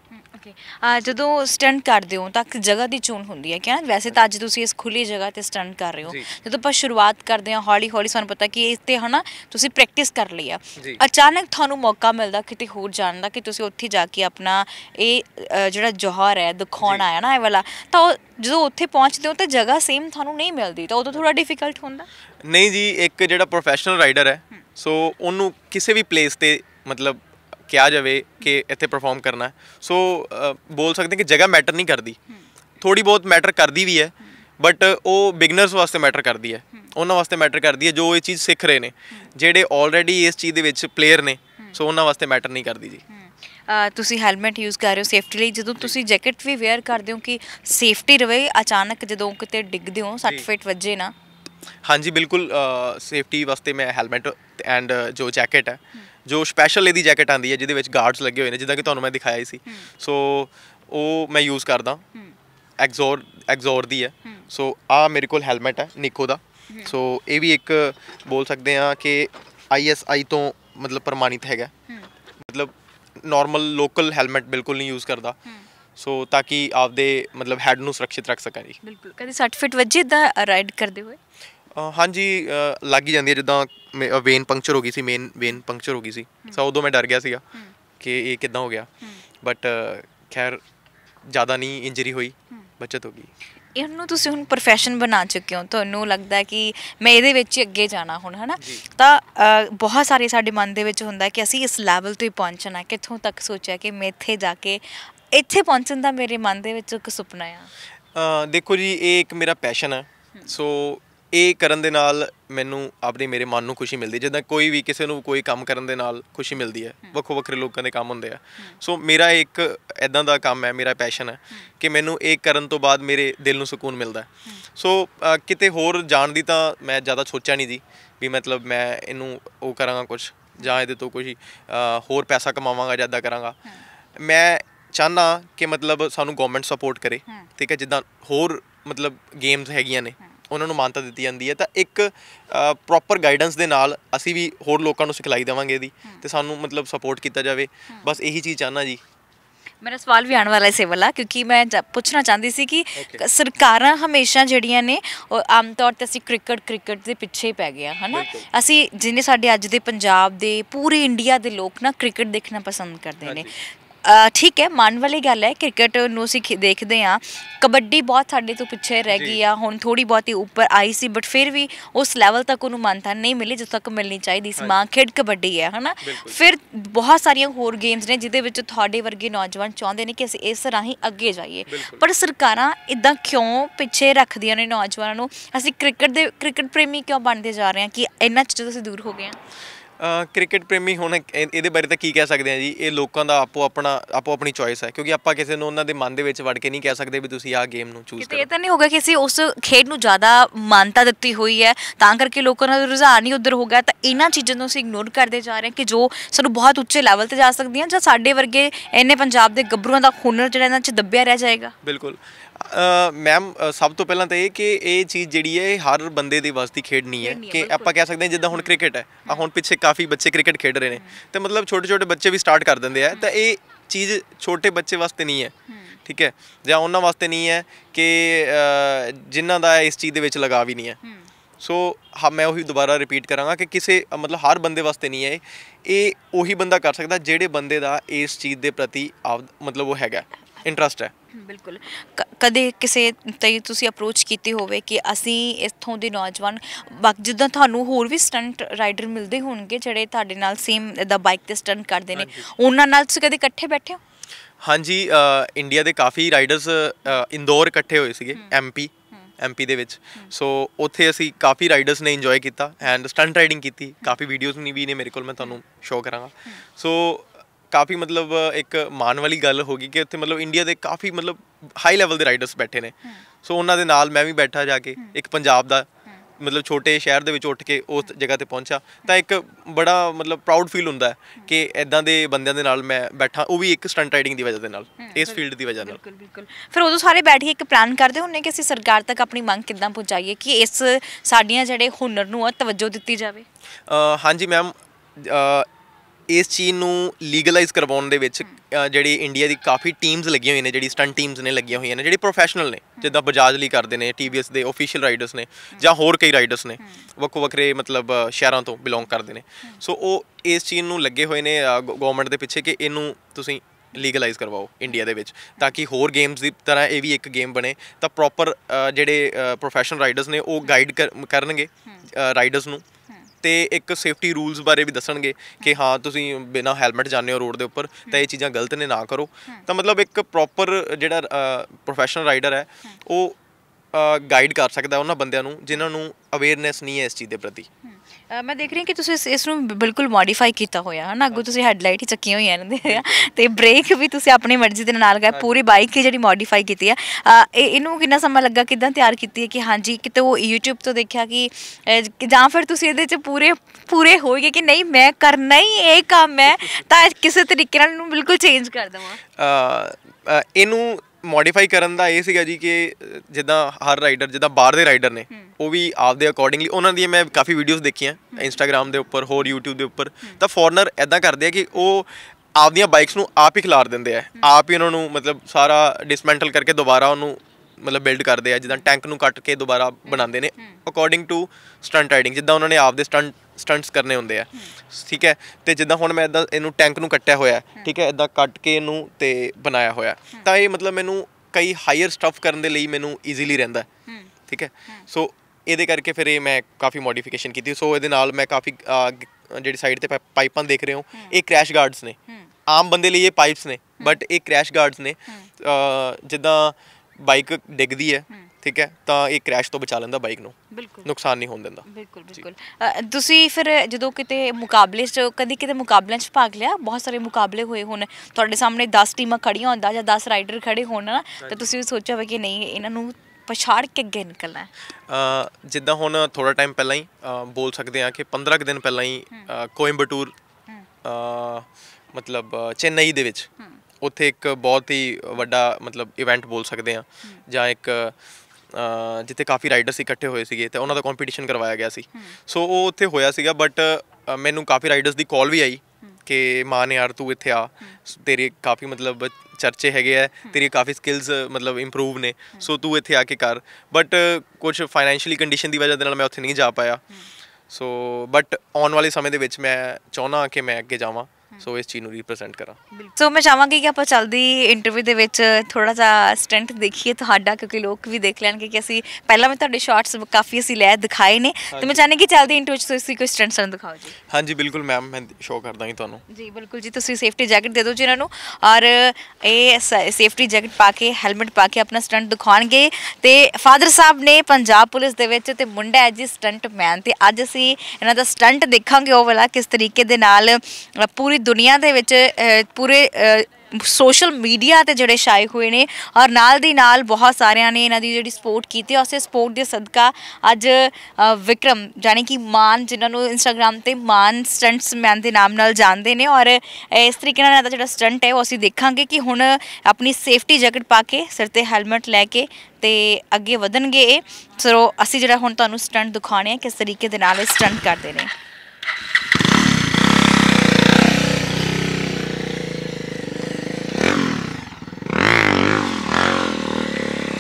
ਆ ਜਦੋਂ ਸਟੰਟ ਕਰਦੇ ਹੋ ਤਾਂ ਜਗ੍ਹਾ ਦੀ ਚੋਣ ਹੁੰਦੀ ਹੈ ਕਿਹਾ ਵੈਸੇ ਤਾਂ ਅੱਜ ਤੁਸੀਂ ਇਸ ਖੁੱਲੀ ਜਗ੍ਹਾ ਤੇ ਸਟੰਟ ਕਰ ਰਹੇ ਹੋ ਜਦੋਂ ਆਪਾਂ ਸ਼ੁਰੂਆਤ ਕਰਦੇ ਹਾਂ ਹੌਲੀ ਹੌਲੀ ਸਾਨੂੰ ਪਤਾ ਕਿ ਇਸ ਤੇ ਹਨਾ ਤੁਸੀਂ ਪ੍ਰੈਕਟਿਸ ਕਰ ਲਈ ਆ ਅਚਾਨਕ ਤੁਹਾਨੂੰ ਮੌਕਾ ਮਿਲਦਾ ਕਿਤੇ ਹੋਰ ਜਾਣ ਦਾ ਕਿ ਤੁਸੀਂ ਉੱਥੇ ਜਾ ਕੇ ਆਪਣਾ ਇਹ ਜਿਹੜਾ ਜੋਹਰ ਹੈ ਦਿਖਾਉਣਾ ਹੈ ਨਾ ਇਹ ਵਾਲਾ ਤਾਂ ਜਦੋਂ ਉੱਥੇ ਪਹੁੰਚਦੇ ਹੋ ਤਾਂ ਜਗ੍ਹਾ ਸੇਮ ਤੁਹਾਨੂੰ ਨਹੀਂ ਮਿਲਦੀ ਤਾਂ ਉਦੋਂ ਥੋੜਾ ਡਿਫਿਕਲਟ ਹੁੰਦਾ ਨਹੀਂ ਜੀ ਇੱਕ ਜਿਹੜਾ ਪ੍ਰੋਫੈਸ਼ਨਲ ਰਾਈਡਰ ਹੈ ਸੋ ਉਹਨੂੰ ਕਿਸੇ ਵੀ ਪਲੇਸ ਤੇ ਮਤਲਬ ਕਿਹਾ ਜਾਵੇ ਕਿ ਇੱਥੇ ਪਰਫਾਰਮ ਕਰਨਾ ਸੋ ਬੋਲ ਸਕਦੇ ਕਿ ਜਗ੍ਹਾ ਮੈਟਰ ਨਹੀਂ ਕਰਦੀ ਥੋੜੀ ਬਹੁਤ ਮੈਟਰ ਕਰਦੀ ਵੀ ਹੈ ਬਟ ਉਹ ਬਿਗਨਰਸ ਵਾਸਤੇ ਮੈਟਰ ਕਰਦੀ ਹੈ ਉਹਨਾਂ ਵਾਸਤੇ ਮੈਟਰ ਕਰਦੀ ਹੈ ਜੋ ਇਹ ਚੀਜ਼ ਸਿੱਖ ਰਹੇ ਨੇ ਜਿਹੜੇ ਆਲਰੇਡੀ ਇਸ ਚੀਜ਼ ਦੇ ਵਿੱਚ ਪਲੇਅਰ ਨੇ ਸੋ ਉਹਨਾਂ ਵਾਸਤੇ ਮੈਟਰ ਨਹੀਂ ਕਰਦੀ ਜੀ ਤੁਸੀਂ ਹੈਲਮਟ ਯੂਜ਼ ਕਰ ਰਹੇ ਹੋ ਸੇਫਟੀ ਲਈ ਜਦੋਂ ਤੁਸੀਂ ਜੈਕਟ ਵੀ ਵੇਅਰ ਕਰਦੇ ਹੋ ਕਿ ਸੇਫਟੀ ਰਵੇ ਅਚਾਨਕ ਜਦੋਂ ਕਿਤੇ ਡਿੱਗਦੇ ਹੋ 60 ਫੀਟ ਵੱਜੇ ਨਾ ਹਾਂਜੀ ਬਿਲਕੁਲ ਸੇਫਟੀ ਵਾਸਤੇ ਮੈਂ ਹੈਲਮਟ ਐਂਡ ਜੋ ਜੈਕਟ ਹੈ ਜੋ ਸਪੈਸ਼ਲ ਇਹਦੀ ਜੈਕਟ ਆਂਦੀ ਹੈ ਜਿਹਦੇ ਵਿੱਚ ਗਾਰਡਸ ਲੱਗੇ ਹੋਏ ਨੇ ਜਿੱਦਾਂ ਕਿ ਤੁਹਾਨੂੰ ਮੈਂ ਦਿਖਾਇਆ ਹੀ ਸੀ ਸੋ ਉਹ ਮੈਂ ਯੂਜ਼ ਕਰਦਾ ਐਗਜ਼ੋਰ ਐਗਜ਼ੋਰ ਦੀ ਹੈ ਸੋ ਆ ਮੇਰੇ ਕੋਲ ਹੈਲਮਟ ਹੈ ਨਿਕੋ ਦਾ ਸੋ ਇਹ ਵੀ ਇੱਕ ਬੋਲ ਸਕਦੇ ਆ ਕਿ ਆਈਐਸਆਈ ਤੋਂ ਮਤਲਬ ਪ੍ਰਮਾਣਿਤ ਹੈਗਾ ਮਤਲਬ ਨਾਰਮਲ ਲੋਕਲ ਹੈਲਮਟ ਬਿਲਕੁਲ ਨਹੀਂ ਯੂਜ਼ ਕਰਦਾ ਸੋ ਤਾਂ ਕਿ ਆਪਦੇ ਮਤਲਬ ਹੈਡ ਨੂੰ ਸੁਰੱਖਿਅਤ ਰੱਖ ਸਕਾਂ ਜੀ ਬਿਲਕੁਲ ਕਦੇ 60 ਫੀਟ ਵੱਜੇ ਦਾ ਰਾਈਡ ਕਰਦੇ ਹੋਏ ਹਾਂਜੀ ਲੱਗ ਹੀ ਜਾਂਦੀ ਹੈ ਜਿੱਦਾਂ ਵੇਨ ਪੰਕਚਰ ਹੋ ਗਈ ਸੀ ਮੇਨ ਵੇਨ ਪੰਕਚਰ ਹੋ ਗਈ ਸੀ ਸੋ ਉਦੋਂ ਮੈਂ ਡਰ ਗਿਆ ਸੀਗਾ ਕਿ ਇਹ ਕਿਦਾਂ ਹੋ ਗਿਆ ਬਟ ਖੈਰ ਜ਼ਿਆਦਾ ਨਹੀਂ ਇੰਜਰੀ ਹੋਈ ਬਚਤ ਹੋ ਗਈ ਇਹਨੂੰ ਤੁਸੀਂ ਹੁਣ profession ਬਣਾ ਚੁੱਕੇ ਹੋ ਤੁਹਾਨੂੰ ਲੱਗਦਾ ਕਿ ਮੈਂ ਇਹਦੇ ਵਿੱਚ ਅੱਗੇ ਜਾਣਾ ਹੁਣ ਹਨਾ ਤਾਂ ਬਹੁਤ ਸਾਰੇ ਸਾਡੇ ਮਨ ਦੇ ਵਿੱਚ ਹੁੰਦਾ ਕਿ ਅਸੀਂ ਇਸ ਲੈਵਲ ਤੇ ਪਹੁੰਚਣਾ ਕਿੱਥੋਂ ਤੱਕ ਸੋਚਿਆ ਕਿ ਮੈਂ ਇੱਥੇ ਜਾ ਕੇ ਇੱਥੇ ਪਹੁੰਚਣ ਦਾ ਮੇਰੇ ਮਨ ਦੇ ਵਿੱਚ ਇੱਕ ਸੁਪਨਾ ਆ ਦੇਖੋ ਜੀ ਇਹ ਇੱਕ ਮੇਰਾ ਪੈਸ਼ਨ ਆ ਸੋ ਇਹ ਕਰਨ ਦੇ ਨਾਲ ਮੈਨੂੰ ਆਪਣੀ ਮੇਰੇ ਮਨ ਨੂੰ ਖੁਸ਼ੀ ਮਿਲਦੀ ਜਦੋਂ ਕੋਈ ਵੀ ਕਿਸੇ ਨੂੰ ਕੋਈ ਕੰਮ ਕਰਨ ਦੇ ਨਾਲ ਖੁਸ਼ੀ ਮਿਲਦੀ ਹੈ ਵੱਖੋ ਵੱਖਰੇ ਲੋਕਾਂ ਦੇ ਕੰਮ ਹੁੰਦੇ ਆ ਸੋ ਮੇਰਾ ਇੱਕ ਐਦਾਂ ਦਾ ਕੰਮ ਹੈ ਮੇਰਾ ਪੈਸ਼ਨ ਹੈ ਕਿ ਮੈਨੂੰ ਇਹ ਕਰਨ ਤੋਂ ਬਾਅਦ ਮੇਰੇ ਦਿਲ ਨੂੰ ਸਕੂਨ ਮਿਲਦਾ ਸੋ ਕਿਤੇ ਹੋਰ ਜਾਣ ਦੀ ਤਾਂ ਮੈਂ ਜ਼ਿਆਦਾ ਸੋਚਿਆ ਨਹੀਂ ਦੀ ਵੀ ਮਤਲਬ ਮੈਂ ਇਹਨੂੰ ਉਹ ਕਰਾਂਗਾ ਕੁਝ ਜਾਂ ਇਹਦੇ ਤੋਂ ਕੁਝ ਹੋਰ ਪੈਸਾ ਕਮਾਵਾਂਗਾ ਜਾਂ ਇਦਾਂ ਕਰਾਂਗਾ ਮੈਂ ਚਾਹਨਾ ਕਿ ਮਤਲਬ ਸਾਨੂੰ ਗਵਰਨਮੈਂਟ ਸਪੋਰਟ ਕਰੇ ਠੀਕ ਹੈ ਜਿੱਦਾਂ ਹੋਰ ਮਤਲਬ ਗੇਮਸ ਹੈਗੀਆਂ ਨੇ ਉਹਨਾਂ ਨੂੰ ਮਾਨਤਾ ਦਿੱਤੀ ਜਾਂਦੀ ਹੈ ਤਾਂ ਇੱਕ ਪ੍ਰੋਪਰ ਗਾਈਡੈਂਸ ਦੇ ਨਾਲ ਅਸੀਂ ਵੀ ਹੋਰ ਲੋਕਾਂ ਨੂੰ ਸਿਖਲਾਈ ਦੇਵਾਂਗੇ ਦੀ ਤੇ ਸਾਨੂੰ ਮਤਲਬ ਸਪੋਰਟ ਕੀਤਾ ਜਾਵੇ ਬਸ ਇਹੀ ਚੀਜ਼ ਚਾਹਨਾ ਜੀ ਮੇਰਾ ਸਵਾਲ ਵੀ ਆਣ ਵਾਲਾ ਇਸੇ ਸੇਵਲਾ ਕਿਉਂਕਿ ਮੈਂ ਪੁੱਛਣਾ ਚਾਹੁੰਦੀ ਸੀ ਕਿ ਸਰਕਾਰਾਂ ਹਮੇਸ਼ਾ ਜਿਹੜੀਆਂ ਨੇ ਉਹ ਆਮ ਤੌਰ ਤੇ ਅਸੀਂ ਕ੍ਰਿਕਟ ਕ੍ਰਿਕਟ ਦੇ ਪਿੱਛੇ ਹੀ ਪੈ ਗਏ ਆ ਹਨਾ ਅਸੀਂ ਜਿਨੇ ਸਾਡੇ ਅੱਜ ਦੇ ਪੰਜਾਬ ਦੇ ਪੂਰੇ ਇੰਡੀਆ ਦੇ ਲੋਕ ਨਾ ਕ੍ਰਿਕਟ ਦੇਖਣਾ ਪਸੰਦ ਕਰਦੇ ਨੇ ਠੀਕ ਹੈ ਮਨ ਵਾਲੀ ਗੱਲ ਹੈ ਕ੍ਰਿਕਟ ਨੂੰ ਅਸੀਂ ਦੇਖਦੇ ਆ ਕਬੱਡੀ ਬਹੁਤ ਸਾਡੇ ਤੋਂ ਪਿੱਛੇ ਰਹਿ ਗਈ ਆ ਹੁਣ ਥੋੜੀ ਬਹੁਤੀ ਉੱਪਰ ਆਈ ਸੀ ਬਟ ਫਿਰ ਵੀ ਉਸ ਲੈਵਲ ਤੱਕ ਉਹਨੂੰ ਮਾਨਤਾ ਨਹੀਂ ਮਿਲੀ ਜਿਸ ਤੱਕ ਮਿਲਣੀ ਚਾਹੀਦੀ ਸੀ ਮਾਂ ਖੇਡ ਕਬੱਡੀ ਹੈ ਹਨਾ ਫਿਰ ਬਹੁਤ ਸਾਰੀਆਂ ਹੋਰ ਗੇਮਸ ਨੇ ਜਿਦੇ ਵਿੱਚ ਤੁਹਾਡੇ ਵਰਗੇ ਨੌਜਵਾਨ ਚਾਹੁੰਦੇ ਨੇ ਕਿ ਅਸੀਂ ਇਸ ਰਾਹੀਂ ਅੱਗੇ ਜਾਈਏ ਪਰ ਸਰਕਾਰਾਂ ਇਦਾਂ ਕਿਉਂ ਪਿੱਛੇ ਰੱਖਦੀਆਂ ਨੇ ਨੌਜਵਾਨਾਂ ਨੂੰ ਅਸੀਂ ਕ੍ਰਿਕਟ ਦੇ ਕ੍ਰਿਕਟ ਪ੍ਰੇਮੀ ਕਿਉਂ ਬਣਦੇ ਜਾ ਰਹੇ ਹਾਂ ਕਿ ਇੰਨਾ ਚਿਰ ਤੋਂ ਅਸੀਂ ਦੂਰ ਹੋ ਗਏ ਹਾਂ ਕ੍ਰਿਕਟ ਪ੍ਰੇਮੀ ਹੋਣ ਇਹਦੇ ਬਾਰੇ ਤਾਂ ਕੀ ਕਹਿ ਸਕਦੇ ਆ ਜੀ ਇਹ ਲੋਕਾਂ ਦਾ ਆਪੋ ਆਪਣਾ ਆਪੋ ਆਪਣੀ ਚੋਇਸ ਹੈ ਕਿਉਂਕਿ ਆਪਾਂ ਕਿਸੇ ਨੂੰ ਉਹਨਾਂ ਦੇ ਮਨ ਦੇ ਵਿੱਚ ਵੜ ਕੇ ਨਹੀਂ ਕਹਿ ਸਕਦੇ ਵੀ ਤੁਸੀਂ ਆਹ ਗੇਮ ਨੂੰ ਚੂਜ਼ ਕਰੋ ਇਹ ਤਾਂ ਨਹੀਂ ਹੋਗਾ ਕਿ ਅਸੀਂ ਉਸ ਖੇਡ ਨੂੰ ਜ਼ਿਆਦਾ ਮਾਨਤਾ ਦਿੱਤੀ ਹੋਈ ਹੈ ਤਾਂ ਕਰਕੇ ਲੋਕਾਂ ਦਾ ਰੁਝਾਨ ਹੀ ਉਧਰ ਹੋ ਗਿਆ ਤਾਂ ਇਹਨਾਂ ਚੀਜ਼ਾਂ ਨੂੰ ਅਸੀਂ ਇਗਨੋਰ ਕਰਦੇ ਜਾ ਰਹੇ ਹਾਂ ਕਿ ਜੋ ਸਾਨੂੰ ਬਹੁਤ ਉੱਚੇ ਲੈਵਲ ਤੇ ਜਾ ਸਕਦੀਆਂ ਜਾਂ ਸਾਡੇ ਵਰਗੇ ਇੰਨੇ ਪੰਜਾਬ ਦੇ ਗੱਭਰੂਆਂ ਦਾ ਹੁਨਰ ਜਿਹੜਾ ਇਹਨਾਂ 'ਚ ਦੱਬਿਆ ਰਹਿ ਜਾਏਗਾ ਬਿਲਕੁਲ ਮੈਮ ਸਭ ਤੋਂ ਪਹਿਲਾਂ ਤਾਂ ਇਹ ਕਿ ਇਹ ਚੀਜ਼ ਜਿਹੜੀ ਹੈ ਹਰ ਬੰਦੇ ਦੇ ਵਾਸਤੇ ਖੇਡ ਨਹੀਂ ਹੈ ਕਿ ਆਪਾਂ ਕਹਿ ਸਕਦੇ ਹਾਂ ਜਿੱਦਾਂ ਹੁਣ ਕ੍ਰਿਕਟ ਹੈ ਆ ਹੁਣ ਪਿੱਛੇ ਕਾਫੀ ਬੱਚੇ ਕ੍ਰਿਕਟ ਖੇਡ ਰਹੇ ਨੇ ਤੇ ਮਤਲਬ ਛੋਟੇ ਛੋਟੇ ਬੱਚੇ ਵੀ ਸਟਾਰਟ ਕਰ ਦਿੰਦੇ ਆ ਤਾਂ ਇਹ ਚੀਜ਼ ਛੋਟੇ ਬੱਚੇ ਵਾਸਤੇ ਨਹੀਂ ਹੈ ਠੀਕ ਹੈ ਜਾਂ ਉਹਨਾਂ ਵਾਸਤੇ ਨਹੀਂ ਹੈ ਕਿ ਜਿਨ੍ਹਾਂ ਦਾ ਇਸ ਚੀਜ਼ ਦੇ ਵਿੱਚ ਲਗਾਵ ਹੀ ਨਹੀਂ ਹੈ ਸੋ ਹਾਂ ਮੈਂ ਉਹੀ ਦੁਬਾਰਾ ਰਿਪੀਟ ਕਰਾਂਗਾ ਕਿ ਕਿਸੇ ਮਤਲਬ ਹਰ ਬੰਦੇ ਵਾਸਤੇ ਨਹੀਂ ਹੈ ਇਹ ਉਹੀ ਬੰਦਾ ਕਰ ਸਕਦਾ ਜਿਹੜੇ ਬੰਦੇ ਦਾ ਇਸ ਚੀਜ਼ ਦੇ ਪ੍ਰਤੀ ਮਤਲਬ ਉਹ ਹੈਗਾ ਇੰਟਰਸਟ ਹੈ ਬਿਲਕੁਲ ਕਦੇ ਕਿਸੇ ਤੇ ਤੁਸੀਂ ਅਪਰੋਚ ਕੀਤੀ ਹੋਵੇ ਕਿ ਅਸੀਂ ਇਥੋਂ ਦੇ ਨੌਜਵਾਨ ਬਾਕ ਜਿੱਦਾਂ ਤੁਹਾਨੂੰ ਹੋਰ ਵੀ ਸਟੰਟ ਰਾਈਡਰ ਮਿਲਦੇ ਹੋਣਗੇ ਜਿਹੜੇ ਤੁਹਾਡੇ ਨਾਲ ਸੇਮ ਦਾ ਬਾਈਕ ਤੇ ਸਟੰਟ ਕਰਦੇ ਨੇ ਉਹਨਾਂ ਨਾਲ ਤੁਸੀਂ ਕਦੇ ਇਕੱਠੇ ਬੈਠੇ ਹੋ ਹਾਂਜੀ ਇੰਡੀਆ ਦੇ ਕਾਫੀ ਰਾਈਡਰਸ ਇੰਦੌਰ ਇਕੱਠੇ ਹੋਏ ਸੀਗੇ ਐਮਪੀ ਐਮਪੀ ਦੇ ਵਿੱਚ ਸੋ ਉੱਥੇ ਅਸੀਂ ਕਾਫੀ ਰਾਈਡਰਸ ਨੇ ਇੰਜੋਏ ਕੀਤਾ ਐਂਡ ਸਟੰਟ ਰਾਈਡਿੰਗ ਕੀਤੀ ਕਾਫੀ ਵੀਡੀਓਜ਼ ਵੀ ਨੇ ਮੇਰੇ ਕੋਲ ਮੈਂ ਤੁਹਾਨੂੰ ਸ਼ੋ ਕਰਾਂਗਾ ਸੋ ਕਾਫੀ ਮਤਲਬ ਇੱਕ ਮਾਣ ਵਾਲੀ ਗੱਲ ਹੋ ਗਈ ਕਿ ਉੱਥੇ ਮਤਲਬ ਇੰਡੀਆ ਦੇ ਕਾਫੀ ਮਤਲਬ ਹਾਈ ਲੈਵਲ ਦੇ ਰਾਈਡਰਸ ਬੈਠੇ ਨੇ ਸੋ ਉਹਨਾਂ ਦੇ ਨਾਲ ਮੈਂ ਵੀ ਬੈਠਾ ਜਾ ਕੇ ਇੱਕ ਪੰਜਾਬ ਦਾ ਮਤਲਬ ਛੋਟੇ ਸ਼ਹਿਰ ਦੇ ਵਿੱਚ ਉੱਠ ਕੇ ਉਸ ਜਗ੍ਹਾ ਤੇ ਪਹੁੰਚਾ ਤਾਂ ਇੱਕ ਬੜਾ ਮਤਲਬ ਪ੍ਰਾਊਡ ਫੀਲ ਹੁੰਦਾ ਹੈ ਕਿ ਐਦਾਂ ਦੇ ਬੰਦਿਆਂ ਦੇ ਨਾਲ ਮੈਂ ਬੈਠਾ ਉਹ ਵੀ ਇੱਕ ਸਟੰਟ ਰਾਈਡਿੰਗ ਦੀ ਵਜ੍ਹਾ ਦੇ ਨਾਲ ਇਸ ਫੀਲਡ ਦੀ ਵਜ੍ਹਾ ਨਾਲ ਬਿਲਕੁਲ ਬਿਲਕੁਲ ਫਿਰ ਉਦੋਂ ਸਾਰੇ ਬੈਠ ਕੇ ਇੱਕ ਪਲਾਨ ਕਰਦੇ ਹੁੰਨੇ ਕਿ ਅਸੀਂ ਸਰਕਾਰ ਤੱਕ ਆਪਣੀ ਮੰਗ ਕਿੱਦਾਂ ਪਹੁੰਚਾਈਏ ਕਿ ਇਸ ਸਾਡੀਆਂ ਜਿਹੜੇ ਹੁਨਰ ਨੂੰ ਤਵੱਜੋ ਦਿੱਤੀ ਜਾਵੇ ਹਾਂਜੀ ਮੈਮ ਇਸ ਚੀਜ਼ ਨੂੰ ਲੀਗਲਾਈਜ਼ ਕਰਵਾਉਣ ਦੇ ਵਿੱਚ ਜਿਹੜੀ ਇੰਡੀਆ ਦੀ ਕਾਫੀ ਟੀਮਸ ਲੱਗੀਆਂ ਹੋਈਆਂ ਨੇ ਜਿਹੜੀ ਸਟੰਟ ਟੀਮਸ ਨੇ ਲੱਗੀਆਂ ਹੋਈਆਂ ਨੇ ਜਿਹੜੇ ਪ੍ਰੋਫੈਸ਼ਨਲ ਨੇ ਜਿੱਦਾਂ ਬਜਾਜ ਲਈ ਕਰਦੇ ਨੇ ਟੀਵੀਐਸ ਦੇ ਅਫੀਸ਼ੀਅਲ ਰਾਈਡਰਸ ਨੇ ਜਾਂ ਹੋਰ ਕਈ ਰਾਈਡਰਸ ਨੇ ਵੱਖੋ ਵੱਖਰੇ ਮਤਲਬ ਸ਼ਹਿਰਾਂ ਤੋਂ ਬਿਲੋਂਗ ਕਰਦੇ ਨੇ ਸੋ ਉਹ ਇਸ ਚੀਜ਼ ਨੂੰ ਲੱਗੇ ਹੋਏ ਨੇ ਗਵਰਨਮੈਂਟ ਦੇ ਪਿੱਛੇ ਕਿ ਇਹਨੂੰ ਤੁਸੀਂ ਲੀਗਲਾਈਜ਼ ਕਰਵਾਓ ਇੰਡੀਆ ਦੇ ਵਿੱਚ ਤਾਂ ਕਿ ਹੋਰ ਗੇਮਸ ਦੀ ਤਰ੍ਹਾਂ ਇਹ ਵੀ ਇੱਕ ਗੇਮ ਬਣੇ ਤਾਂ ਪ੍ਰੋਪਰ ਜਿਹੜੇ ਪ੍ਰੋਫੈਸ਼ਨਲ ਰਾਈਡਰਸ ਨੇ ਉਹ ਗਾਈਡ ਕਰਨਗੇ ਰਾਈਡਰਸ ਨੂੰ ਤੇ ਇੱਕ ਸੇਫਟੀ ਰੂਲਸ ਬਾਰੇ ਵੀ ਦੱਸਣਗੇ ਕਿ ਹਾਂ ਤੁਸੀਂ ਬਿਨਾ ਹੈਲਮਟ ਜਾਂਦੇ ਹੋ ਰੋਡ ਦੇ ਉੱਪਰ ਤਾਂ ਇਹ ਚੀਜ਼ਾਂ ਗਲਤ ਨੇ ਨਾ ਕਰੋ ਤਾਂ ਮਤਲਬ ਇੱਕ ਪ੍ਰੋਪਰ ਜਿਹੜਾ ਪ੍ਰੋਫੈਸ਼ਨਲ ਰਾਈਡਰ ਹੈ ਉਹ ਗਾਈਡ ਕਰ ਸਕਦਾ ਉਹਨਾਂ ਬੰਦਿਆਂ ਨੂੰ ਜਿਨ੍ਹਾਂ ਨੂੰ ਅਵੇਅਰਨੈਸ ਨਹੀਂ ਹੈ ਇਸ ਚੀਜ਼ ਦੇ ਪ੍ਰਤੀ ਮੈਂ ਦੇਖ ਰਹੀ ਹਾਂ ਕਿ ਤੁਸੀਂ ਇਸ ਨੂੰ ਬਿਲਕੁਲ ਮੋਡੀਫਾਈ ਕੀਤਾ ਹੋਇਆ ਹੈ ਨਾ ਅੱਗੋਂ ਤੁਸੀਂ ਹੈਡਲਾਈਟ ਹੀ ਚੱਕੀਆਂ ਹੋਈਆਂ ਨੇ ਤੇ ਬ੍ਰੇਕ ਵੀ ਤੁਸੀਂ ਆਪਣੀ ਮਰਜ਼ੀ ਦੇ ਨਾਲ ਗਏ ਪੂਰੀ ਬਾਈਕ ਹੀ ਜਿਹੜੀ ਮੋਡੀਫਾਈ ਕੀਤੀ ਹੈ ਇਹਨੂੰ ਕਿੰਨਾ ਸਮਾਂ ਲੱਗਾ ਕਿਦਾਂ ਤਿਆਰ ਕੀਤੀ ਹੈ ਕਿ ਹਾਂਜੀ ਕਿਤੇ ਉਹ YouTube ਤੋਂ ਦੇਖਿਆ ਕਿ ਜਾਂ ਫਿਰ ਤੁਸੀਂ ਇਹਦੇ 'ਚ ਪੂਰੇ ਪੂਰੇ ਹੋਏਗੇ ਕਿ ਨਹੀਂ ਮੈਂ ਕਰਨਾ ਹੀ ਇਹ ਕੰਮ ਹੈ ਤਾਂ ਕਿਸੇ ਤਰੀਕੇ ਨਾਲ ਇਹਨੂੰ ਬਿਲਕੁਲ ਚੇਂਜ ਕਰ ਦਵਾਂ ਇਹਨੂੰ ਮੋਡੀਫਾਈ ਕਰਨ ਦਾ ਇਹ ਸੀਗਾ ਜੀ ਕਿ ਜਿੱਦਾਂ ਹਰ ਰਾਈਡਰ ਜਿੱਦਾਂ ਬਾਹਰ ਦੇ ਰਾਈਡਰ ਨੇ ਉਹ ਵੀ ਆਪਦੇ ਅਕੋਰਡਿੰਗਲੀ ਉਹਨਾਂ ਦੀ ਮੈਂ ਕਾਫੀ ਵੀਡੀਓਜ਼ ਦੇਖੀਆਂ ਇੰਸਟਾਗ੍ਰam ਦੇ ਉੱਪਰ ਹੋਰ YouTube ਦੇ ਉੱਪਰ ਤਾਂ ਫੋਰਨਰ ਐਦਾਂ ਕਰਦੇ ਆ ਕਿ ਉਹ ਆਪਦੀਆਂ ਬਾਈਕਸ ਨੂੰ ਆਪ ਹੀ ਖਿਲਾਰ ਦਿੰਦੇ ਆ ਆਪ ਹੀ ਉਹਨਾਂ ਨੂੰ ਮਤਲਬ ਸਾਰਾ ਡਿਸਮੈਂਟਲ ਕਰਕੇ ਦੁਬਾਰਾ ਉਹਨੂੰ ਮਤਲਬ ਬਿਲਡ ਕਰਦੇ ਆ ਜਿੱਦਾਂ ਟੈਂਕ ਨੂੰ ਕੱਟ ਕੇ ਦੁਬਾਰਾ ਬਣਾਉਂਦੇ ਨੇ ਅਕੋਰਡਿੰਗ ਟੂ ਸਟੰਟ ਰਾਈਡਿੰਗ ਜਿੱਦਾਂ ਉਹਨਾਂ ਨੇ ਆਪਦੇ ਸਟੰਟ ਸਟੰਟਸ ਕਰਨੇ ਹੁੰਦੇ ਆ ਠੀਕ ਹੈ ਤੇ ਜਿੱਦਾਂ ਹੁਣ ਮੈਂ ਇਦਾਂ ਇਹਨੂੰ ਟੈਂਕ ਨੂੰ ਕੱਟਿਆ ਹੋਇਆ ਠੀਕ ਹੈ ਇਦਾਂ ਕੱਟ ਕੇ ਇਹਨੂੰ ਤੇ ਬਣਾਇਆ ਹੋਇਆ ਤਾਂ ਇਹ ਮਤਲਬ ਮੈਨੂੰ ਕਈ ਹਾਇਰ ਸਟਫ ਕਰਨ ਦੇ ਲਈ ਮੈਨੂੰ ਈਜ਼ੀਲੀ ਰਹਿੰਦਾ ਠੀਕ ਹੈ ਸੋ ਇਹਦੇ ਕਰਕੇ ਫਿਰ ਇਹ ਮੈਂ ਕਾਫੀ ਮੋਡੀਫਿਕੇਸ਼ਨ ਕੀਤੀ ਸੋ ਇਹਦੇ ਨਾਲ ਮੈਂ ਕਾਫੀ ਜਿਹੜੀ ਸਾਈਡ ਤੇ ਪਾਈਪਾਂ ਦੇਖ ਰਹੇ ਹੋ ਇਹ ਕ੍ਰੈਸ਼ ਗਾਰਡਸ ਨੇ ਆਮ ਬੰਦੇ ਲਈ ਇਹ ਪਾਈਪਸ ਨੇ ਬਟ ਇਹ ਕ੍ਰੈਸ਼ ਗਾਰਡਸ ਨੇ ਜਿੱਦਾਂ ਬਾਈਕ ਡਿੱਗਦੀ ਹੈ ਠੀਕ ਹੈ ਤਾਂ ਇਹ ਕ੍ਰੈਸ਼ ਤੋਂ ਬਚਾ ਲੈਂਦਾ ਬਾਈਕ ਨੂੰ ਬਿਲਕੁਲ ਨੁਕਸਾਨ ਨਹੀਂ ਹੋਣ ਦਿੰਦਾ ਬਿਲਕੁਲ ਬਿਲਕੁਲ ਤੁਸੀਂ ਫਿਰ ਜਦੋਂ ਕਿਤੇ ਮੁਕਾਬਲੇ 'ਚ ਕਦੀ ਕਿਤੇ ਮੁਕਾਬਲਿਆਂ 'ਚ ਭਾਗ ਲਿਆ ਬਹੁਤ ਸਾਰੇ ਮੁਕਾਬਲੇ ਹੋਏ ਹੋਣ ਤੁਹਾਡੇ ਸਾਹਮਣੇ 10 ਟੀਮਾਂ ਖੜੀਆਂ ਹੁੰਦਾ ਜਾਂ 10 ਰਾਈਡਰ ਖੜੇ ਹੋਣ ਨਾ ਤਾਂ ਤੁਸੀਂ ਸੋਚਿਆ ਹੋਵੇ ਕਿ ਨਹੀਂ ਇਹਨਾਂ ਨੂੰ ਪਛਾੜ ਕੇ ਅੱਗੇ ਨਿਕਲਣਾ ਹੈ ਜਿੱਦਾਂ ਹੁਣ ਥੋੜਾ ਟਾਈਮ ਪਹਿਲਾਂ ਹੀ ਬੋਲ ਸਕਦੇ ਆ ਕਿ 15 ਦਿਨ ਪਹਿਲਾਂ ਹੀ ਕੋਇੰਬਟੂਰ ਮਤਲਬ ਚੇਨਈ ਦੇ ਵਿੱਚ ਉੱਥੇ ਇੱਕ ਬਹੁਤ ਹੀ ਵੱਡਾ ਮਤਲਬ ਇਵੈਂਟ ਬੋਲ ਸਕਦੇ ਆ ਜਾਂ ਇੱਕ ਜਿੱਥੇ ਕਾਫੀ ਰਾਈਡਰਸ ਇਕੱਠੇ ਹੋਏ ਸੀਗੇ ਤੇ ਉਹਨਾਂ ਦਾ ਕੰਪੀਟੀਸ਼ਨ ਕਰਵਾਇਆ ਗਿਆ ਸੀ ਸੋ ਉਹ ਉੱਥੇ ਹੋਇਆ ਸੀਗਾ ਬਟ ਮੈਨੂੰ ਕਾਫੀ ਰਾਈਡਰਸ ਦੀ ਕਾਲ ਵੀ ਆਈ ਕਿ ਮਾਂ ਨੇ ਯਾਰ ਤੂੰ ਇੱਥੇ ਆ ਤੇਰੇ ਕਾਫੀ ਮਤਲਬ ਚਰਚੇ ਹੈਗੇ ਆ ਤੇਰੀ ਕਾਫੀ ਸਕਿਲਸ ਮਤਲਬ ਇੰਪਰੂਵ ਨੇ ਸੋ ਤੂੰ ਇੱਥੇ ਆ ਕੇ ਕਰ ਬਟ ਕੁਝ ਫਾਈਨੈਂਸ਼ੀਅਲੀ ਕੰਡੀਸ਼ਨ ਦੀ ਵਜ੍ਹਾ ਦੇ ਨਾਲ ਮੈਂ ਉੱਥੇ ਨਹੀਂ ਜਾ ਪਾਇਆ ਸੋ ਬਟ ਆਉਣ ਵਾਲੇ ਸਮੇਂ ਦੇ ਵਿੱਚ ਮੈਂ ਚਾਹਣਾ ਕਿ ਮੈਂ ਅੱਗੇ ਜਾਵਾਂ ਸੋ ਇਸ ਚੀਜ਼ ਨੂੰ ਰਿਪਰੈਜ਼ੈਂਟ ਕਰਾਂ ਸੋ ਮੈਂ ਚਾਹਾਂਗੀ ਕਿ ਆਪਾਂ ਚਲਦੀ ਇੰਟਰਵਿਊ ਦੇ ਵਿੱਚ ਥੋੜਾ ਜਿਹਾ ਸਟ੍ਰੈਂਥ ਦੇਖੀਏ ਤੁਹਾਡਾ ਕਿਉਂਕਿ ਲੋਕ ਵੀ ਦੇਖ ਲੈਣਗੇ ਕਿ ਅਸੀਂ ਪਹਿਲਾਂ ਵੀ ਤੁਹਾਡੇ ਸ਼ਾਰਟਸ ਕਾਫੀ ਅਸੀਂ ਲੈ ਦਿਖਾਏ ਨੇ ਤੇ ਮੈਂ ਚਾਹਾਂਗੀ ਚਲਦੀ ਇੰਟਰਵਿਊ ਵਿੱਚ ਤੁਸੀਂ ਕੋਈ ਸਟ੍ਰੈਂਥ ਸਾਨੂੰ ਦਿਖਾਓ ਜੀ ਹਾਂਜੀ ਬਿਲਕੁਲ ਮੈਮ ਮੈਂ ਸ਼ੋਅ ਕਰ ਦਾਂਗੀ ਤੁਹਾਨੂੰ ਜੀ ਬਿਲਕੁਲ ਜੀ ਤੁਸੀਂ ਸੇਫਟੀ ਜੈਕਟ ਦੇ ਦਿਓ ਜੀ ਇਹਨਾਂ ਨੂੰ ਔਰ ਇਹ ਸੇਫਟੀ ਜੈਕਟ ਪਾ ਕੇ ਹੈਲਮਟ ਪਾ ਕੇ ਆਪਣਾ ਸਟੰਟ ਦਿਖਾਉਣਗੇ ਤੇ ਫਾਦਰ ਸਾਹਿਬ ਨੇ ਪੰਜਾਬ ਪੁਲਿਸ ਦੇ ਵਿੱਚ ਤੇ ਮੁੰਡਾ ਹੈ ਜੀ ਸਟੰਟ ਮੈਨ ਤੇ ਅੱਜ ਅਸੀਂ ਇਹਨਾਂ ਦਾ ਸਟੰਟ ਦੇਖਾਂਗੇ ਉਹ ਵਾਲਾ ਕਿਸ ਤਰੀਕੇ ਦੇ ਨਾਲ ਪੂਰੀ ਦੁਨੀਆ ਦੇ ਵਿੱਚ ਪੂਰੇ ਸੋਸ਼ਲ ਮੀਡੀਆ ਤੇ ਜਿਹੜੇ ਸ਼ਾਇਕ ਹੋਏ ਨੇ ਔਰ ਨਾਲ ਦੀ ਨਾਲ ਬਹੁਤ ਸਾਰਿਆਂ ਨੇ ਇਹਨਾਂ ਦੀ ਜਿਹੜੀ ਸਪੋਰਟ ਕੀਤੀ ਉਸੇ ਸਪੋਰਟ ਦੇ ਸਦਕਾ ਅੱਜ ਵਿਕਰਮ ਜਾਨੀ ਕਿ ਮਾਨ ਜਿਨ੍ਹਾਂ ਨੂੰ ਇੰਸਟਾਗ੍ਰam ਤੇ ਮਾਨ ਸਟੰਟਸ ਮੈਨ ਦੇ ਨਾਮ ਨਾਲ ਜਾਣਦੇ ਨੇ ਔਰ ਇਸ ਤਰੀਕੇ ਨਾਲ ਇਹਦਾ ਜਿਹੜਾ ਸਟੰਟ ਹੈ ਉਹ ਅਸੀਂ ਦੇਖਾਂਗੇ ਕਿ ਹੁਣ ਆਪਣੀ ਸੇਫਟੀ ਜੈਕਟ ਪਾ ਕੇ ਸਿਰ ਤੇ ਹੈਲਮਟ ਲੈ ਕੇ ਤੇ ਅੱਗੇ ਵਧਣਗੇ ਇਹ ਸੋ ਅਸੀਂ ਜਿਹੜਾ ਹੁਣ ਤੁਹਾਨੂੰ ਸਟੰਟ ਦਿਖਾਉਣੇ ਆ ਕਿਸ ਤਰੀਕੇ ਦੇ ਨਾਲ ਇਹ ਸਟੰਟ ਕਰਦੇ ਨੇ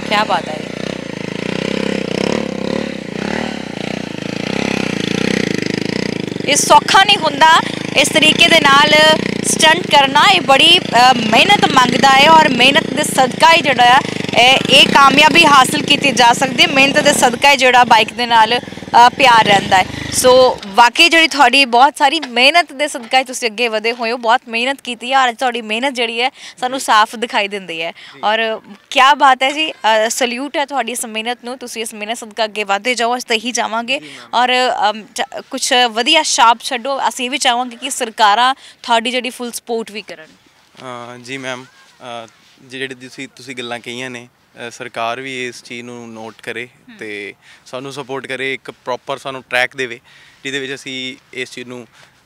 क्या बात है ਇਸ ਸੌਖਾ ਨਹੀਂ ਹੁੰਦਾ ਇਸ ਤਰੀਕੇ ਦੇ ਨਾਲ ਸਟੰਟ ਕਰਨਾ ਇਹ ਬੜੀ ਮਿਹਨਤ ਮੰਗਦਾ ਹੈ ਔਰ ਮਿਹਨਤ ਦੇ ਸਦਕਾ ਹੀ ਜਿਹੜਾ ਇਹ ਕਾਮਯਾਬੀ ਹਾਸਲ ਕੀਤੀ ਜਾ ਸਕਦੀ ਹੈ ਮਿਹਨਤ ਦੇ ਸਦਕਾ ਹੈ ਜਿਹੜਾ ਬਾਈਕ ਦੇ ਨਾਲ ਪਿਆਰ ਰਹਿੰਦਾ ਹੈ ਸੋ ਵਾਕਈ ਜਿਹੜੀ ਤੁਹਾਡੀ ਬਹੁਤ ਸਾਰੀ ਮਿਹਨਤ ਦੇ ਸਦਕਾ ਹੈ ਤੁਸੀਂ ਅੱਗੇ ਵਧੇ ਹੋਏ ਹੋ ਬਹੁਤ ਮਿਹਨਤ ਕੀਤੀ ਹੈ ਔਰ ਤੁਹਾਡੀ ਮਿਹਨਤ ਜਿਹੜੀ ਹੈ ਸਾਨੂੰ ਸਾਫ਼ ਦਿਖਾਈ ਦਿੰਦੀ ਹੈ ਔਰ ਕੀ ਬਾਤ ਹੈ ਜੀ ਸਲੂਟ ਹੈ ਤੁਹਾਡੀ ਇਸ ਮਿਹਨਤ ਨੂੰ ਤੁਸੀਂ ਇਸ ਮਿਹਨਤ ਸਦਕਾ ਅੱਗੇ ਵਧਦੇ ਜਾਓ ਅਸੀਂ ਹੀ ਜਾਵਾਂਗੇ ਔਰ ਕੁਝ ਵਧੀਆ ਸ਼ਾਪ ਛੱਡੋ ਅਸੀਂ ਵੀ ਚਾਹਾਂਗੇ ਕਿ ਸਰਕਾਰਾਂ ਤੁਹਾਡੀ ਜਿਹੜੀ ਫੁੱਲ ਸਪੋਰਟ ਵੀ ਕਰਨ ਜੀ ਮੈਮ ਜਿਹੜੇ ਤੁਸੀਂ ਤੁਸੀਂ ਗੱਲਾਂ ਕਹੀਆਂ ਨੇ ਸਰਕਾਰ ਵੀ ਇਸ ਚੀਜ਼ ਨੂੰ ਨੋਟ ਕਰੇ ਤੇ ਸਾਨੂੰ ਸਪੋਰਟ ਕਰੇ ਇੱਕ ਪ੍ਰੋਪਰ ਸਾਨੂੰ ਟਰੈਕ ਦੇਵੇ ਜਿਹਦੇ ਵਿੱਚ ਅਸੀਂ ਇਸ ਚੀਜ਼ ਨੂੰ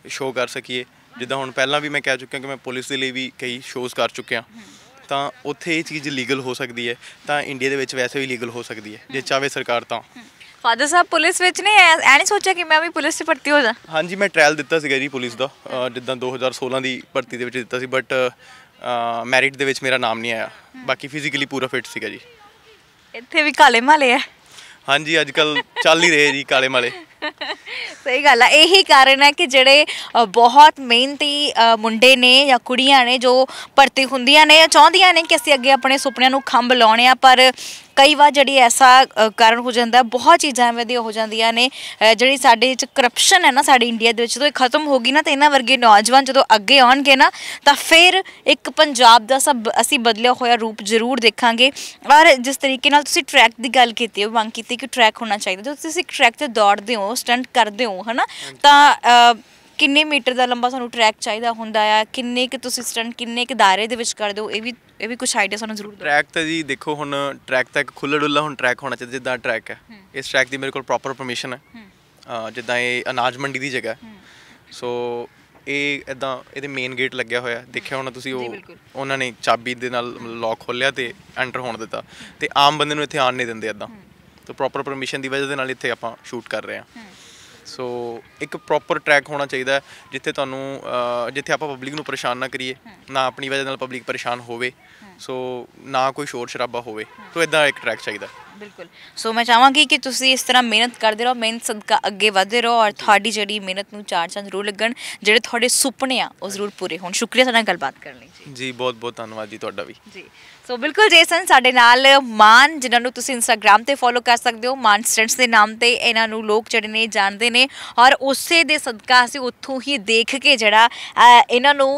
ਸ਼ੋਅ ਕਰ ਸਕੀਏ ਜਿੱਦਾਂ ਹੁਣ ਪਹਿਲਾਂ ਵੀ ਮੈਂ ਕਹਿ ਚੁੱਕਿਆ ਕਿ ਮੈਂ ਪੁਲਿਸ ਦੇ ਲਈ ਵੀ ਕਈ ਸ਼ੋਅਸ ਕਰ ਚੁੱਕਿਆ ਤਾਂ ਉੱਥੇ ਇਹ ਚੀਜ਼ ਲੀਗਲ ਹੋ ਸਕਦੀ ਹੈ ਤਾਂ ਇੰਡੀਆ ਦੇ ਵਿੱਚ ਵੈਸੇ ਵੀ ਲੀਗਲ ਹੋ ਸਕਦੀ ਹੈ ਜੇ ਚਾਵੇ ਸਰਕਾਰ ਤਾਂ ਫਾਦਰ ਸਾਹਿਬ ਪੁਲਿਸ ਵਿੱਚ ਨੇ ਐ ਨਹੀਂ ਸੋਚਿਆ ਕਿ ਮੈਂ ਵੀ ਪੁਲਿਸ 'ਚ ਭਰਤੀ ਹੋ ਜਾ ਹਾਂਜੀ ਮੈਂ ਟ੍ਰਾਇਲ ਦਿੱਤਾ ਸੀਗਾ ਜੀ ਪੁਲਿਸ ਦਾ ਜਿੱਦਾਂ 2016 ਦੀ ਭਰਤੀ ਦੇ ਵਿੱਚ ਦਿੱਤਾ ਸੀ ਬਟ ਮੈਰਿਟ ਦੇ ਵਿੱਚ ਮੇਰਾ ਨਾਮ ਨਹੀਂ ਆਇਆ ਬਾਕੀ ਫਿਜ਼ੀਕਲੀ ਪੂਰਾ ਫਿਟ ਸੀਗਾ ਜੀ ਇੱਥੇ ਵੀ ਕਾਲੇ ਮਾਲੇ ਹੈ ਹਾਂਜੀ ਅੱਜ ਕੱਲ ਚੱਲ ਹੀ ਰਹੇ ਜੀ ਕਾਲੇ ਮਾਲੇ ਸਹੀ ਗੱਲ ਆ ਇਹੀ ਕਾਰਨ ਹੈ ਕਿ ਜਿਹੜੇ ਬਹੁਤ ਮਿਹਨਤੀ ਮੁੰਡੇ ਨੇ ਜਾਂ ਕੁੜੀਆਂ ਨੇ ਜੋ ਭਰਤੀ ਹੁੰਦੀਆਂ ਨੇ ਜਾਂ ਚਾਹੁੰਦੀਆਂ ਨੇ ਕਿ ਅਸੀਂ ਅੱਗੇ ਆਪਣੇ ਸੁਪਨਿਆਂ ਨੂੰ ਖੰਭ ਲਾਉਣੇ ਆ ਪਰ ਕਈ ਵਾਰ ਜਿਹੜੀ ਐਸਾ ਕਾਰਨ ਹੋ ਜਾਂਦਾ ਬਹੁਤ ਚੀਜ਼ਾਂ ਐਵੇਂ ਦੀਆਂ ਹੋ ਜਾਂਦੀਆਂ ਨੇ ਜਿਹੜੀ ਸਾਡੇ ਵਿੱਚ ਕਰਪਸ਼ਨ ਹੈ ਨਾ ਸਾਡੇ ਇੰਡੀਆ ਦੇ ਵਿੱਚ ਜਦੋਂ ਇਹ ਖਤਮ ਹੋ ਗਈ ਨਾ ਤੇ ਇਹਨਾਂ ਵਰਗੇ ਨੌਜਵਾਨ ਜਦੋਂ ਅੱਗੇ ਆਉਣਗੇ ਨਾ ਤਾਂ ਫਿਰ ਇੱਕ ਪੰਜਾਬ ਦਾ ਸਭ ਅਸੀਂ ਬਦਲਿਆ ਹੋਇਆ ਰੂਪ ਜ਼ਰੂਰ ਦੇਖਾਂਗੇ ਔਰ ਜਿਸ ਤਰੀਕੇ ਨਾਲ ਤੁਸੀਂ ਟਰੈਕ ਦੀ ਗੱਲ ਕੀਤੀ ਹੋ ਮੰਗ ਕੀਤੀ ਕਿ ਟਰੈਕ ਹੋਣਾ ਚਾਹੀਦਾ ਜਦੋਂ ਤੁਸੀਂ ਟਰੈਕ ਤੇ ਦੌੜਦੇ ਹੋ ਹੋ ਸਟੰਟ ਕਰਦੇ ਹੋ ਹਨਾ ਤਾਂ ਕਿੰਨੇ ਮੀਟਰ ਦਾ ਲੰਬਾ ਸਾਨੂੰ ਟਰੈਕ ਚਾਹੀਦਾ ਹੁੰਦਾ ਆ ਕਿੰਨੇ ਕਿ ਤੁਸੀਂ ਸਟੰਟ ਕਿੰਨੇ ਕਿ ਦਾਇਰੇ ਦੇ ਵਿੱਚ ਕਰਦੇ ਹੋ ਇਹ ਵੀ ਇਹ ਵੀ ਕੁਝ ਆਈਡੀਆ ਸਾਨੂੰ ਜ਼ਰੂਰ ਦਿਓ ਟਰੈਕ ਤਾਂ ਜੀ ਦੇਖੋ ਹੁਣ ਟਰੈਕ ਤਾਂ ਇੱਕ ਖੁੱਲ੍ਹਾ ਡੁੱਲਾ ਹੁਣ ਟਰੈਕ ਹੋਣਾ ਚਾਹੀਦਾ ਜਿੱਦਾਂ ਟਰੈਕ ਹੈ ਇਸ ਟਰੈਕ ਦੀ ਮੇਰੇ ਕੋਲ ਪ੍ਰੋਪਰ ਪਰਮਿਸ਼ਨ ਹੈ ਜਿੱਦਾਂ ਇਹ ਅਨਾਜ ਮੰਡੀ ਦੀ ਜਗ੍ਹਾ ਸੋ ਇਹ ਇਦਾਂ ਇਹਦੇ ਮੇਨ ਗੇਟ ਲੱਗਿਆ ਹੋਇਆ ਦੇਖਿਆ ਹੋਣਾ ਤੁਸੀਂ ਉਹ ਉਹਨਾਂ ਨੇ ਚਾਬੀ ਦੇ ਨਾਲ ਲੌਕ ਖੋਲਿਆ ਤੇ ਐਂਟਰ ਹੋਣ ਦਿੱਤਾ ਤੇ ਆਮ ਬੰਦੇ ਨੂੰ ਇੱਥੇ ਆਣ ਨਹੀਂ ਦਿੰਦੇ ਇਦਾਂ ਤਾਂ ਪ੍ਰੋਪਰ ਪਰਮਿਸ਼ਨ ਦੀ ਵਜ੍ਹਾ ਦੇ ਨਾਲ ਇੱਥੇ ਆਪਾਂ ਸ਼ੂਟ ਕਰ ਰਹੇ ਹਾਂ ਸੋ ਇੱਕ ਪ੍ਰੋਪਰ ਟਰੈਕ ਹੋਣਾ ਚਾਹੀਦਾ ਜਿੱਥੇ ਤੁਹਾਨੂੰ ਜਿੱਥੇ ਆਪਾਂ ਪਬਲਿਕ ਨੂੰ ਪਰੇਸ਼ਾਨ ਨਾ ਕਰੀਏ ਨਾ ਆਪਣੀ ਵਜ੍ਹਾ ਨਾਲ ਪਬਲਿਕ ਪਰੇਸ਼ਾਨ ਹੋਵੇ ਸੋ ਨਾ ਕੋਈ ਸ਼ੋਰ ਸ਼ਰਾਬਾ ਹੋਵੇ ਸੋ ਇਦਾਂ ਇੱਕ ਟਰੈਕ ਚਾਹੀਦਾ ਬਿਲਕੁਲ ਸੋ ਮੈਂ ਚਾਹਾਂਗੀ ਕਿ ਤੁਸੀਂ ਇਸ ਤਰ੍ਹਾਂ ਮਿਹਨਤ ਕਰਦੇ ਰਹੋ ਮਿਹਨਤ ਸਦਕਾ ਅੱਗੇ ਵਧਦੇ ਰਹੋ ਔਰ ਤੁਹਾਡੀ ਜਿਹੜੀ ਮਿਹਨਤ ਨੂੰ ਚਾਰ ਚੰਦ ਜ਼ਰੂਰ ਲੱਗਣ ਜਿਹੜੇ ਤੁਹਾਡੇ ਸੁਪਨੇ ਆ ਉਹ ਜ਼ਰੂਰ ਪੂਰੇ ਹੋਣ ਸ਼ੁਕਰੀਆ ਤੁਹਾਡਾ ਗੱਲਬਾਤ ਕਰਨ ਲਈ ਜੀ ਬਹੁਤ ਬਹੁਤ ਧੰਨਵਾਦ ਜੀ ਤੁਹਾਡਾ ਵੀ ਜੀ ਸੋ ਬਿਲਕੁਲ ਜੇਸਨ ਸਾਡੇ ਨਾਲ ਮਾਨ ਜਿਨ੍ਹਾਂ ਨੂੰ ਤੁਸੀਂ ਇੰਸਟਾਗ੍ਰam ਤੇ ਫੋਲੋ ਕਰ ਸਕਦੇ ਹੋ ਮਾਨ ਸਟੂਡੈਂਟਸ ਦੇ ਨਾਮ ਤੇ ਇਹਨਾਂ ਨੂੰ ਲੋਕ ਜਿਹੜੇ ਨੇ ਜਾਣਦੇ ਨੇ ਔਰ ਉਸੇ ਦੇ ਸਦਕਾ ਅਸੀਂ ਉੱਥੋਂ ਹੀ ਦੇਖ ਕੇ ਜਿਹੜਾ ਇਹਨਾਂ ਨੂੰ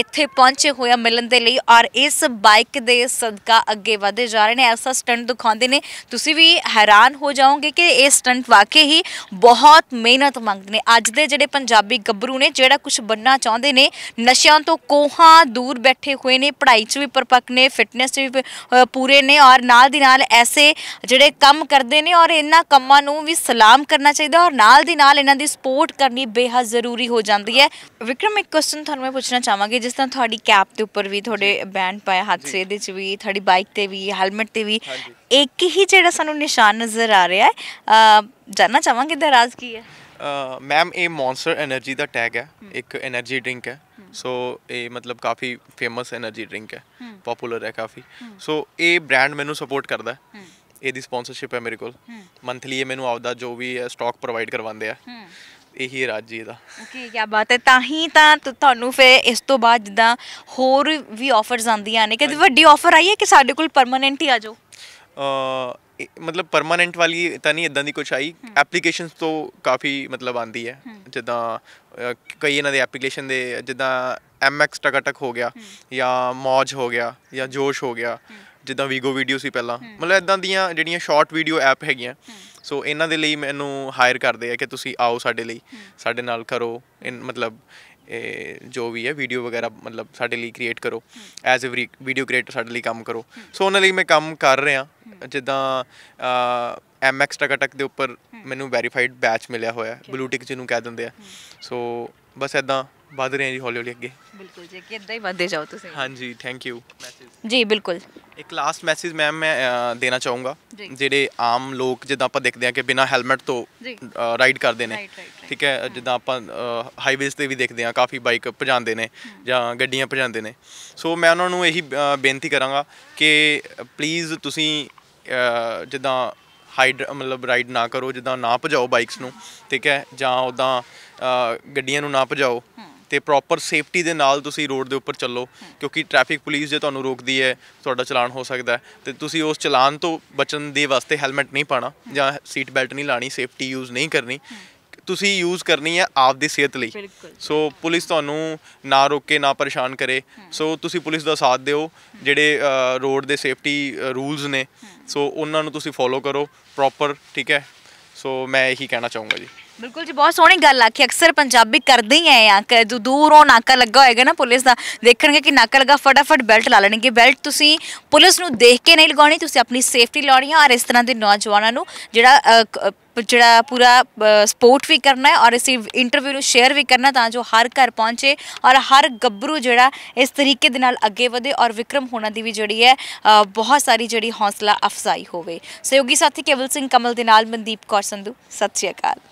ਇੱਥੇ ਪਹੁੰਚੇ ਹੋਇਆ ਮਿਲਣ ਦੇ ਲਈ ਔਰ ਇਸ ਬਾਈਕ ਦੇ ਸਦਕਾ ਅੱਗੇ ਵਧੇ ਜਾ ਰਹੇ ਨੇ ਐਸਾ ਸਟੰਟ ਦਿਖਾਉਂਦੇ ਨੇ ਤੁਸੀਂ ਵੀ ਹੈਰਾਨ ਹੋ ਜਾਓਗੇ ਕਿ ਇਹ ਸਟੰਟ ਵਾਕਈ ਹੀ ਬਹੁਤ ਮਿਹਨਤ ਮੰਗਦੇ ਨੇ ਅੱਜ ਦੇ ਜਿਹੜੇ ਪੰਜਾਬੀ ਗੱਭਰੂ ਨੇ ਜਿਹੜਾ ਕੁਝ ਬੰਨਾ ਚਾਹੁੰਦੇ ਨੇ ਨਸ਼ਿਆਂ ਤੋਂ ਕੋਹਾਂ ਦੂਰ ਬੈਠੇ ਹੋਏ ਨੇ ਪੜ੍ਹਾਈ 'ਚ ਵੀ ਪਰਪੱਕ ਨੇ ਫਿਟਨੈਸ 'ਚ ਵੀ ਪੂਰੇ ਨੇ ਔਰ ਨਾਲ ਦੀ ਨਾਲ ਐਸੇ ਜਿਹੜੇ ਕੰਮ ਕਰਦੇ ਨੇ ਔਰ ਇਹਨਾਂ ਕੰਮਾਂ ਨੂੰ ਵੀ ਸਲਾਮ ਕਰਨਾ ਚਾਹੀਦਾ ਔਰ ਨਾਲ ਦੀ ਨਾਲ ਇਹਨਾਂ ਦੀ ਸਪੋਰਟ ਕਰਨੀ ਬੇਹੱਦ ਜ਼ਰੂਰੀ ਹੋ ਜਾਂਦੀ ਹੈ ਵਿਕਰਮ ਇੱਕ ਕੁਐਸਚਨ ਤੁਹਾਨੂੰ ਮੈਂ ਪੁੱਛਣਾ ਚਾਹਾਂਗੀ ਜਿਸ ਤਰ੍ਹਾਂ ਤੁਹਾਡੀ ਕੈਪ ਦੇ ਉੱਪਰ ਵੀ ਤੁਹਾਡੇ ਬੈਂਡ ਪਾਇਆ ਸੇ ਦੇ 'ਚ ਵੀ ਤੁਹਾਡੀ ਬਾਈਕ ਤੇ ਵੀ ਹੈਲਮਟ ਤੇ ਵੀ ਇੱਕ ਹੀ ਜਿਹੜਾ ਸਾਨੂੰ ਨਿਸ਼ਾਨ ਨਜ਼ਰ ਆ ਰਿਹਾ ਹੈ ਜਾਨਣਾ ਚਾਹਾਂਗੇ ਦਾ ਰਾਜ਼ ਕੀ ਹੈ ਮੈਮ ਇਹ ਮੌਨਸਟਰ એનર્ਜੀ ਦਾ ਟੈਗ ਹੈ ਇੱਕ એનર્ਜੀ ਡਰਿੰਕ ਹੈ ਸੋ ਇਹ ਮਤਲਬ ਕਾਫੀ ਫੇਮਸ એનર્ਜੀ ਡਰਿੰਕ ਹੈ ਪਪੂਲਰ ਹੈ ਕਾਫੀ ਸੋ ਇਹ ਬ੍ਰਾਂਡ ਮੈਨੂੰ ਸਪੋਰਟ ਕਰਦਾ ਹੈ ਇਹਦੀ ਸਪਾਂਸਰਸ਼ਿਪ ਹੈ ਮੇਰੇ ਕੋਲ ਮੰਥਲੀ ਇਹ ਮੈਨੂੰ ਆਉਦਾ ਜੋ ਵੀ ਹੈ ਸਟਾਕ ਪ੍ਰੋਵਾਈਡ ਕਰਵਾਉਂਦੇ ਆ ਇਹੀ ਰਾਜ ਜੀ ਦਾ ਓਕੇ ਕੀ ਬਾਤ ਹੈ ਤਾਂ ਹੀ ਤਾਂ ਤੁਹਾਨੂੰ ਫਿਰ ਇਸ ਤੋਂ ਬਾਅਦ ਜਿੱਦਾਂ ਹੋਰ ਵੀ ਆਫਰਸ ਆਉਂਦੀਆਂ ਨੇ ਕਿ ਵੱਡੀ ਆਫਰ ਆਈ ਹੈ ਕਿ ਸਾਡੇ ਕੋਲ ਪਰਮਨੈਂਟ ਹੀ ਆ ਜਾਓ ਮਤਲਬ ਪਰਮਾਨੈਂਟ ਵਾਲੀ ਤਾਂ ਨਹੀਂ ਇਦਾਂ ਦੀ ਕੁਝ ਆਈ ਐਪਲੀਕੇਸ਼ਨਸ ਤੋਂ ਕਾਫੀ ਮਤਲਬ ਆਂਦੀ ਹੈ ਜਿੱਦਾਂ ਕਈ ਇਹਨਾਂ ਦੇ ਐਪਲੀਕੇਸ਼ਨ ਦੇ ਜਿੱਦਾਂ ਐਮਐਕਸ ਟਕਟਕ ਹੋ ਗਿਆ ਜਾਂ ਮੌਜ ਹੋ ਗਿਆ ਜਾਂ ਜੋਸ਼ ਹੋ ਗਿਆ ਜਿੱਦਾਂ ਵੀਗੋ ਵੀਡੀਓ ਸੀ ਪਹਿਲਾਂ ਮਤਲਬ ਇਦਾਂ ਦੀਆਂ ਜਿਹੜੀਆਂ ਸ਼ਾਰਟ ਵੀਡੀਓ ਐਪ ਹੈਗੀਆਂ ਸੋ ਇਹਨਾਂ ਦੇ ਲਈ ਮੈਨੂੰ ਹਾਇਰ ਕਰਦੇ ਆ ਕਿ ਤੁਸੀਂ ਆਓ ਸਾਡੇ ਲਈ ਸਾਡੇ ਨਾਲ ਕਰੋ ਮਤਲਬ ਜੋ ਵੀ ਹੈ ਵੀਡੀਓ ਵਗੈਰਾ ਮਤਲਬ ਸਾਡੇ ਲਈ ਕ੍ਰੀਏਟ ਕਰੋ ਐਜ਼ ਅ ਵੀਡੀਓ ਕ੍ਰੀਏਟਰ ਸਾਡੇ ਲਈ ਕੰਮ ਕਰੋ ਸੋ ਉਹਨਾਂ ਲਈ ਮੈਂ ਕੰਮ ਕਰ ਰਿਹਾ ਜਿੱਦਾਂ ਐਮਐਕਸ ਟਕਟਕ ਦੇ ਉੱਪਰ ਮੈਨੂੰ ਵੈਰੀਫਾਈਡ ਬੈਚ ਮਿਲਿਆ ਹੋਇਆ ਬਲੂ ਟਿਕ ਜਿਹਨੂੰ ਕਹਿ ਦਿੰਦੇ ਆ ਸੋ ਬਸ ਐਦਾਂ ਵੱਧ ਰਹੇ ਹਾਂ ਜੀ ਹੌਲੀ ਹੌਲੀ ਅੱਗੇ ਬਿਲਕੁਲ ਜੀ ਕਿ ਇਦਾਂ ਹੀ ਵੱਧਦੇ ਜਾਓ ਤੁਸੀਂ ਹਾਂਜੀ ਥੈਂਕ ਯੂ ਜੀ ਬਿਲਕੁਲ ਇੱਕ ਲਾਸਟ ਮੈਸੇਜ ਮੈਮ ਮੈਂ ਦੇਣਾ ਚਾਹੂੰਗਾ ਜਿਹੜੇ ਆਮ ਲੋਕ ਜਿੱਦਾਂ ਆਪਾਂ ਦੇਖਦੇ ਆ ਕਿ ਬਿਨਾ ਹੈਲਮਟ ਤੋਂ ਰਾਈਡ ਕਰਦੇ ਨੇ ਠੀਕ ਹੈ ਜਿੱਦਾਂ ਆਪਾਂ ਹਾਈਵੇਜ਼ ਤੇ ਵੀ ਦੇਖਦੇ ਆ ਕਾਫੀ ਬਾਈਕ ਭਜਾਉਂਦੇ ਨੇ ਜਾਂ ਗੱਡੀਆਂ ਭਜਾਉਂਦੇ ਨੇ ਸੋ ਮੈਂ ਉਹਨਾਂ ਨੂੰ ਇਹੀ ਬੇਨਤੀ ਕਰਾਂਗਾ ਕਿ ਪਲੀਜ਼ ਤੁਸੀਂ ਜਿੱਦਾਂ ਹਾਈਡ ਮਤਲਬ ਰਾਈਡ ਨਾ ਕਰੋ ਜਿੱਦਾਂ ਨਾ ਭਜਾਓ ਬਾਈਕਸ ਨੂੰ ਠੀਕ ਹੈ ਜਾਂ ਉਦਾਂ ਗੱਡੀਆਂ ਨੂੰ ਨਾ ਭਜਾਓ ਤੇ ਪ੍ਰੋਪਰ ਸੇਫਟੀ ਦੇ ਨਾਲ ਤੁਸੀਂ ਰੋਡ ਦੇ ਉੱਪਰ ਚੱਲੋ ਕਿਉਂਕਿ ਟ੍ਰੈਫਿਕ ਪੁਲਿਸ ਜੇ ਤੁਹਾਨੂੰ ਰੋਕਦੀ ਹੈ ਤੁਹਾਡਾ ਚਲਾਨ ਹੋ ਸਕਦਾ ਤੇ ਤੁਸੀਂ ਉਸ ਚਲਾਨ ਤੋਂ ਬਚਣ ਦੇ ਵਾਸਤੇ ਹੈਲਮਟ ਨਹੀਂ ਪਾਣਾ ਜਾਂ ਸੀਟ ਬੈਲਟ ਨਹੀਂ ਲਾਣੀ ਸੇਫਟੀ ਯੂਜ਼ ਨਹੀਂ ਕਰਨੀ ਤੁਸੀਂ ਯੂਜ਼ ਕਰਨੀ ਹੈ ਆਪ ਦੀ ਸਿਹਤ ਲਈ ਸੋ ਪੁਲਿਸ ਤੁਹਾਨੂੰ ਨਾ ਰੋਕੇ ਨਾ ਪਰੇਸ਼ਾਨ ਕਰੇ ਸੋ ਤੁਸੀਂ ਪੁਲਿਸ ਦਾ ਸਾਥ ਦਿਓ ਜਿਹੜੇ ਰੋਡ ਦੇ ਸੇਫਟੀ ਰੂਲਸ ਨੇ ਸੋ ਉਹਨਾਂ ਨੂੰ ਤੁਸੀਂ ਫੋਲੋ ਕਰੋ ਪ੍ਰੋਪਰ ਠੀਕ ਹੈ ਸੋ ਮੈਂ ਇਹੀ ਕਹਿਣਾ ਚਾਹੂੰਗਾ ਜੀ ਬਿਲਕੁਲ ਜੀ ਬਹੁਤ ਸੋਹਣੀ ਗੱਲ ਆਖੀ ਅਕਸਰ ਪੰਜਾਬੀ ਕਰਦੇ ਹੀ ਐ ਆ ਜੋ ਦੂਰੋਂ ਨਾਕਾ ਲੱਗਾ ਹੋਏਗਾ ਨਾ ਪੁਲਿਸ ਦਾ ਦੇਖਣਗੇ ਕਿ ਨਾਕਾ ਲੱਗਾ ਫਟਾਫਟ ਬੈਲਟ ਲਾ ਲੈਣਗੇ ਬੈਲਟ ਤੁਸੀਂ ਪੁਲਿਸ ਨੂੰ ਦੇਖ ਕੇ ਨਹੀਂ ਲਗਾਉਣੀ ਤੁਸੀਂ ਆਪਣੀ ਸੇਫਟੀ ਲਾਉਣੀ ਆ ਔਰ ਇਸ ਤਰ੍ਹਾਂ ਦੇ ਨੌਜਵਾਨਾਂ ਨੂੰ ਜਿਹੜਾ ਜਿਹੜਾ ਪੂਰਾ ਸਪੋਰਟ ਵੀ ਕਰਨਾ ਹੈ ਔਰ ਇਸ ਇੰਟਰਵਿਊ ਨੂੰ ਸ਼ੇਅਰ ਵੀ ਕਰਨਾ ਤਾਂ ਜੋ ਹਰ ਘਰ ਪਹੁੰਚੇ ਔਰ ਹਰ ਗੱਭਰੂ ਜਿਹੜਾ ਇਸ ਤਰੀਕੇ ਦੇ ਨਾਲ ਅੱਗੇ ਵਧੇ ਔਰ ਵਿਕਰਮ ਹੋਣਾ ਦੀ ਵੀ ਜਿਹੜੀ ਹੈ ਬਹੁਤ ਸਾਰੀ ਜਿਹੜੀ ਹੌਸਲਾ ਅਫਜ਼ਾਈ ਹੋਵੇ ਸਹਿਯੋਗੀ ਸਾਥੀ ਕੇਵਲ ਸਿੰਘ ਕਮਲ ਦੇ ਨਾਲ ਮਨਦੀਪ ਕੌਰ ਸੰਧੂ ਸਤਿ ਸ਼੍ਰੀ ਅਕਾਲ